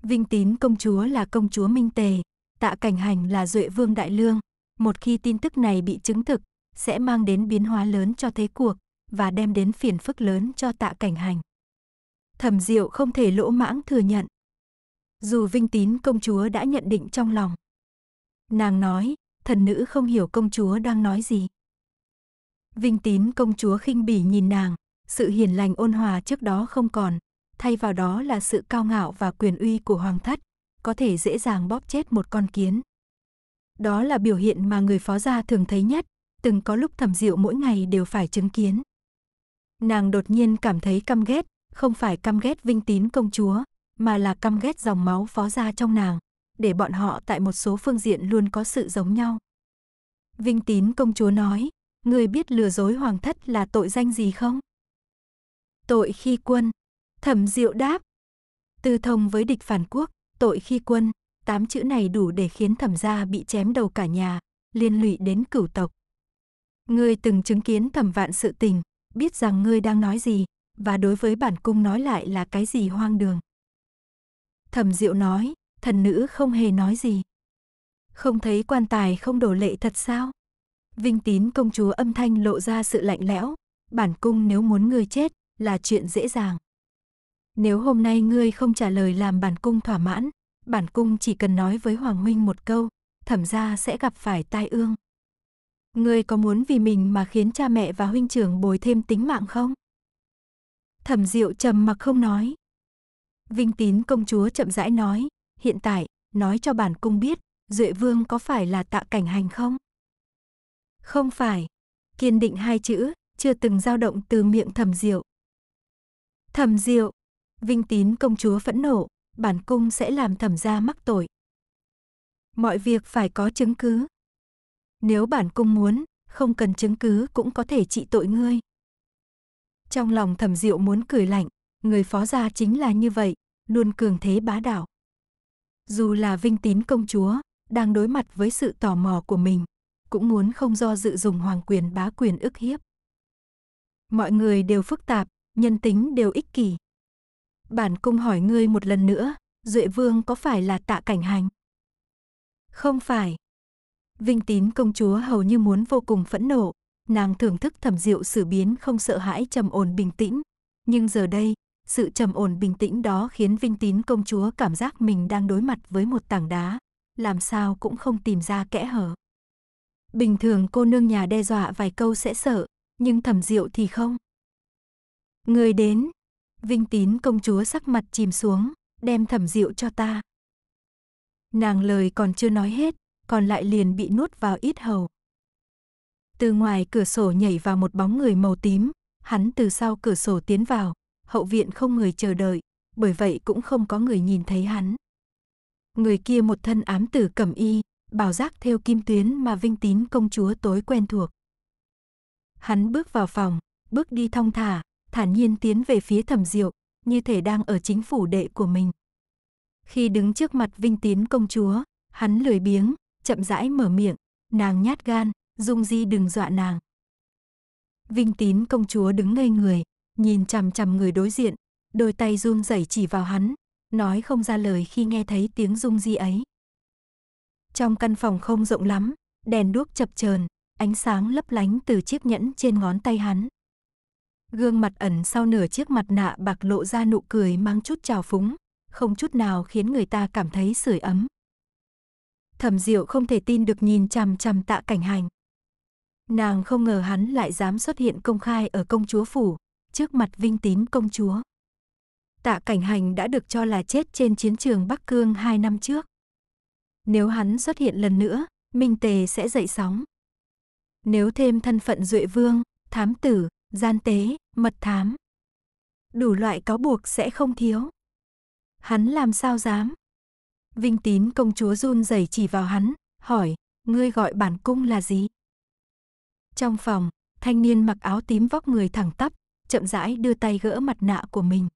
Speaker 1: Vinh tín công chúa là công chúa Minh Tề, tạ cảnh hành là duệ vương đại lương. Một khi tin tức này bị chứng thực, sẽ mang đến biến hóa lớn cho thế cuộc và đem đến phiền phức lớn cho tạ cảnh hành. Thẩm Diệu không thể lỗ mãng thừa nhận. Dù Vinh Tín công chúa đã nhận định trong lòng. Nàng nói, thần nữ không hiểu công chúa đang nói gì. Vinh Tín công chúa khinh bỉ nhìn nàng, sự hiền lành ôn hòa trước đó không còn, thay vào đó là sự cao ngạo và quyền uy của hoàng thất, có thể dễ dàng bóp chết một con kiến. Đó là biểu hiện mà người phó gia thường thấy nhất, từng có lúc thẩm diệu mỗi ngày đều phải chứng kiến. Nàng đột nhiên cảm thấy căm ghét, không phải căm ghét vinh tín công chúa, mà là căm ghét dòng máu phó gia trong nàng, để bọn họ tại một số phương diện luôn có sự giống nhau. Vinh tín công chúa nói, người biết lừa dối hoàng thất là tội danh gì không? Tội khi quân. Thẩm diệu đáp. Tư thông với địch phản quốc, tội khi quân, tám chữ này đủ để khiến thẩm gia bị chém đầu cả nhà, liên lụy đến cửu tộc, Ngươi từng chứng kiến thẩm vạn sự tình, biết rằng ngươi đang nói gì, và đối với bản cung nói lại là cái gì hoang đường. Thẩm diệu nói, thần nữ không hề nói gì. Không thấy quan tài không đổ lệ thật sao? Vinh tín công chúa âm thanh lộ ra sự lạnh lẽo, bản cung nếu muốn ngươi chết là chuyện dễ dàng. Nếu hôm nay ngươi không trả lời làm bản cung thỏa mãn, bản cung chỉ cần nói với Hoàng Huynh một câu, thẩm gia sẽ gặp phải tai ương ngươi có muốn vì mình mà khiến cha mẹ và huynh trưởng bồi thêm tính mạng không? Thẩm Diệu trầm mặc không nói. Vinh Tín công chúa chậm rãi nói, hiện tại, nói cho bản cung biết, Duệ Vương có phải là tạ cảnh hành không? Không phải. Kiên định hai chữ, chưa từng dao động từ miệng Thẩm Diệu. Thẩm Diệu, Vinh Tín công chúa phẫn nộ, bản cung sẽ làm thẩm gia mắc tội. Mọi việc phải có chứng cứ. Nếu bản cung muốn, không cần chứng cứ cũng có thể trị tội ngươi. Trong lòng thẩm diệu muốn cười lạnh, người phó gia chính là như vậy, luôn cường thế bá đạo. Dù là vinh tín công chúa, đang đối mặt với sự tò mò của mình, cũng muốn không do dự dùng hoàng quyền bá quyền ức hiếp. Mọi người đều phức tạp, nhân tính đều ích kỷ. Bản cung hỏi ngươi một lần nữa, Duệ Vương có phải là tạ cảnh hành? Không phải, Vinh tín công chúa hầu như muốn vô cùng phẫn nộ, nàng thưởng thức thẩm diệu xử biến không sợ hãi trầm ổn bình tĩnh. Nhưng giờ đây, sự trầm ổn bình tĩnh đó khiến Vinh tín công chúa cảm giác mình đang đối mặt với một tảng đá, làm sao cũng không tìm ra kẽ hở. Bình thường cô nương nhà đe dọa vài câu sẽ sợ, nhưng thẩm diệu thì không. Người đến, Vinh tín công chúa sắc mặt chìm xuống, đem thẩm diệu cho ta. Nàng lời còn chưa nói hết, còn lại liền bị nuốt vào ít hầu. Từ ngoài cửa sổ nhảy vào một bóng người màu tím, hắn từ sau cửa sổ tiến vào, hậu viện không người chờ đợi, bởi vậy cũng không có người nhìn thấy hắn. Người kia một thân ám tử cẩm y, bảo giác theo kim tuyến mà vinh tín công chúa tối quen thuộc. Hắn bước vào phòng, bước đi thong thả, thản nhiên tiến về phía thẩm diệu, như thể đang ở chính phủ đệ của mình. Khi đứng trước mặt vinh tín công chúa, hắn lười biếng, chậm rãi mở miệng, nàng nhát gan, dung di đừng dọa nàng. Vinh tín công chúa đứng ngây người, nhìn chằm chằm người đối diện, đôi tay run rẩy chỉ vào hắn, nói không ra lời khi nghe thấy tiếng dung di ấy. Trong căn phòng không rộng lắm, đèn đuốc chập chờn, ánh sáng lấp lánh từ chiếc nhẫn trên ngón tay hắn. Gương mặt ẩn sau nửa chiếc mặt nạ bạc lộ ra nụ cười mang chút trào phúng, không chút nào khiến người ta cảm thấy sưởi ấm thẩm diệu không thể tin được nhìn chằm chằm tạ cảnh hành. Nàng không ngờ hắn lại dám xuất hiện công khai ở công chúa phủ, trước mặt vinh tín công chúa. Tạ cảnh hành đã được cho là chết trên chiến trường Bắc Cương hai năm trước. Nếu hắn xuất hiện lần nữa, Minh Tề sẽ dậy sóng. Nếu thêm thân phận duệ vương, thám tử, gian tế, mật thám. Đủ loại cáo buộc sẽ không thiếu. Hắn làm sao dám? Vinh tín công chúa run rẩy chỉ vào hắn, hỏi, ngươi gọi bản cung là gì? Trong phòng, thanh niên mặc áo tím vóc người thẳng tắp, chậm rãi đưa tay gỡ mặt nạ của mình.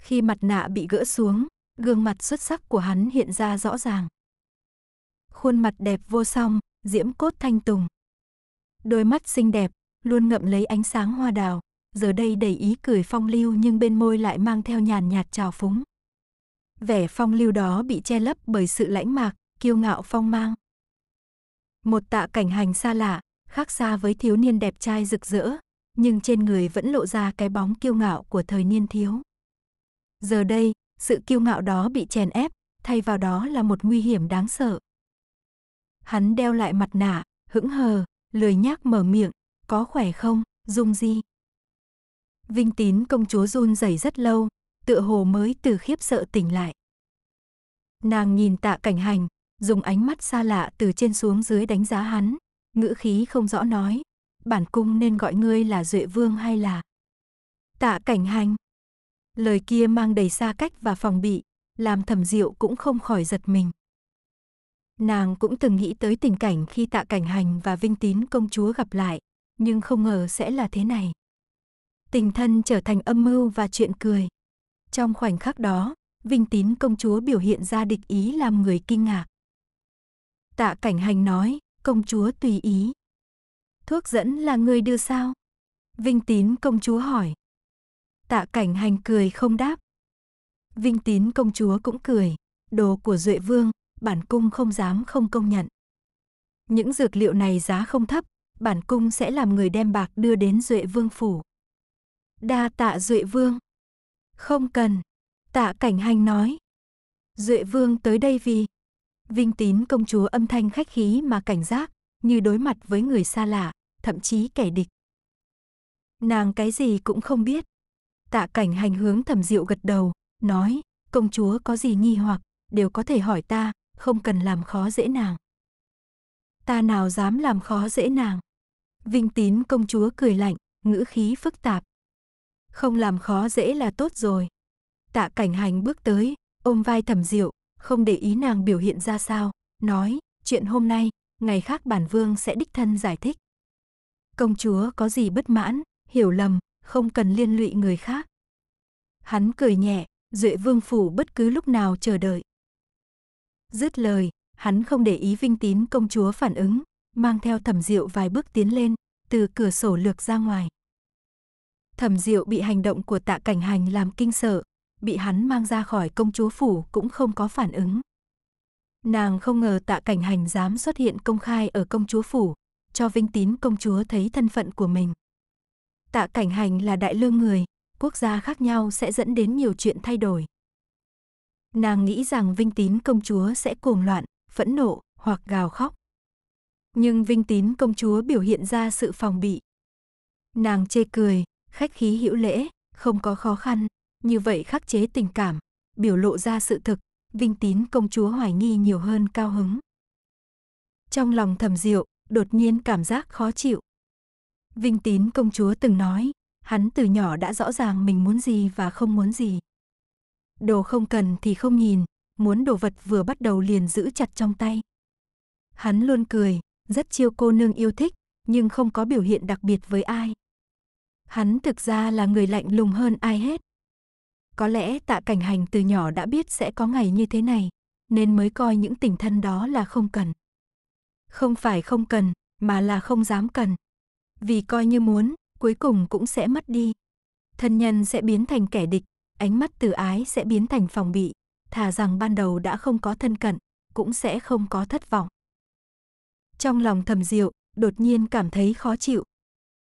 Speaker 1: Khi mặt nạ bị gỡ xuống, gương mặt xuất sắc của hắn hiện ra rõ ràng. Khuôn mặt đẹp vô song, diễm cốt thanh tùng. Đôi mắt xinh đẹp, luôn ngậm lấy ánh sáng hoa đào, giờ đây đầy ý cười phong lưu nhưng bên môi lại mang theo nhàn nhạt trào phúng vẻ phong lưu đó bị che lấp bởi sự lãnh mạc, kiêu ngạo phong mang. Một tạ cảnh hành xa lạ, khác xa với thiếu niên đẹp trai rực rỡ, nhưng trên người vẫn lộ ra cái bóng kiêu ngạo của thời niên thiếu. Giờ đây, sự kiêu ngạo đó bị chèn ép, thay vào đó là một nguy hiểm đáng sợ. Hắn đeo lại mặt nạ, hững hờ, lười nhác mở miệng, có khỏe không, dung di. Vinh tín công chúa run rẩy rất lâu, tựa hồ mới từ khiếp sợ tỉnh lại. Nàng nhìn tạ cảnh hành, dùng ánh mắt xa lạ từ trên xuống dưới đánh giá hắn, ngữ khí không rõ nói, bản cung nên gọi ngươi là Duệ Vương hay là Tạ cảnh hành. Lời kia mang đầy xa cách và phòng bị, làm thẩm diệu cũng không khỏi giật mình. Nàng cũng từng nghĩ tới tình cảnh khi tạ cảnh hành và vinh tín công chúa gặp lại, nhưng không ngờ sẽ là thế này. Tình thân trở thành âm mưu và chuyện cười. Trong khoảnh khắc đó, Vinh Tín công chúa biểu hiện ra địch ý làm người kinh ngạc. Tạ Cảnh Hành nói, công chúa tùy ý. Thuốc dẫn là người đưa sao? Vinh Tín công chúa hỏi. Tạ Cảnh Hành cười không đáp. Vinh Tín công chúa cũng cười, đồ của Duệ Vương, bản cung không dám không công nhận. Những dược liệu này giá không thấp, bản cung sẽ làm người đem bạc đưa đến Duệ Vương phủ. Đa tạ Duệ Vương. Không cần. Tạ cảnh hành nói. Duệ vương tới đây vì. Vinh tín công chúa âm thanh khách khí mà cảnh giác, như đối mặt với người xa lạ, thậm chí kẻ địch. Nàng cái gì cũng không biết. Tạ cảnh hành hướng thẩm diệu gật đầu, nói, công chúa có gì nghi hoặc, đều có thể hỏi ta, không cần làm khó dễ nàng. Ta nào dám làm khó dễ nàng. Vinh tín công chúa cười lạnh, ngữ khí phức tạp, không làm khó dễ là tốt rồi. Tạ cảnh hành bước tới, ôm vai thẩm diệu, không để ý nàng biểu hiện ra sao, nói, chuyện hôm nay, ngày khác bản vương sẽ đích thân giải thích. Công chúa có gì bất mãn, hiểu lầm, không cần liên lụy người khác. Hắn cười nhẹ, Duệ Vương phủ bất cứ lúc nào chờ đợi. Dứt lời, hắn không để ý Vinh Tín công chúa phản ứng, mang theo Thẩm Diệu vài bước tiến lên, từ cửa sổ lược ra ngoài. Thẩm Diệu bị hành động của Tạ Cảnh Hành làm kinh sợ, bị hắn mang ra khỏi công chúa phủ cũng không có phản ứng. Nàng không ngờ Tạ Cảnh Hành dám xuất hiện công khai ở công chúa phủ, cho Vinh Tín công chúa thấy thân phận của mình. Tạ Cảnh Hành là đại lương người, quốc gia khác nhau sẽ dẫn đến nhiều chuyện thay đổi. Nàng nghĩ rằng Vinh Tín công chúa sẽ cuồng loạn, phẫn nộ hoặc gào khóc. Nhưng Vinh Tín công chúa biểu hiện ra sự phòng bị. Nàng chê cười, khách khí hữu lễ, không có khó khăn, như vậy khắc chế tình cảm, biểu lộ ra sự thực, Vinh Tín công chúa hoài nghi nhiều hơn cao hứng. Trong lòng thầm Diệu, đột nhiên cảm giác khó chịu. Vinh Tín công chúa từng nói, hắn từ nhỏ đã rõ ràng mình muốn gì và không muốn gì. Đồ không cần thì không nhìn, muốn đồ vật vừa bắt đầu liền giữ chặt trong tay. Hắn luôn cười, rất chiêu cô nương yêu thích, nhưng không có biểu hiện đặc biệt với ai, hắn thực ra là người lạnh lùng hơn ai hết. Có lẽ tạ cảnh hành từ nhỏ đã biết sẽ có ngày như thế này, nên mới coi những tình thân đó là không cần. Không phải không cần, mà là không dám cần. Vì coi như muốn, cuối cùng cũng sẽ mất đi. Thân nhân sẽ biến thành kẻ địch, ánh mắt từ ái sẽ biến thành phòng bị, thà rằng ban đầu đã không có thân cận, cũng sẽ không có thất vọng. Trong lòng thầm diệu, đột nhiên cảm thấy khó chịu,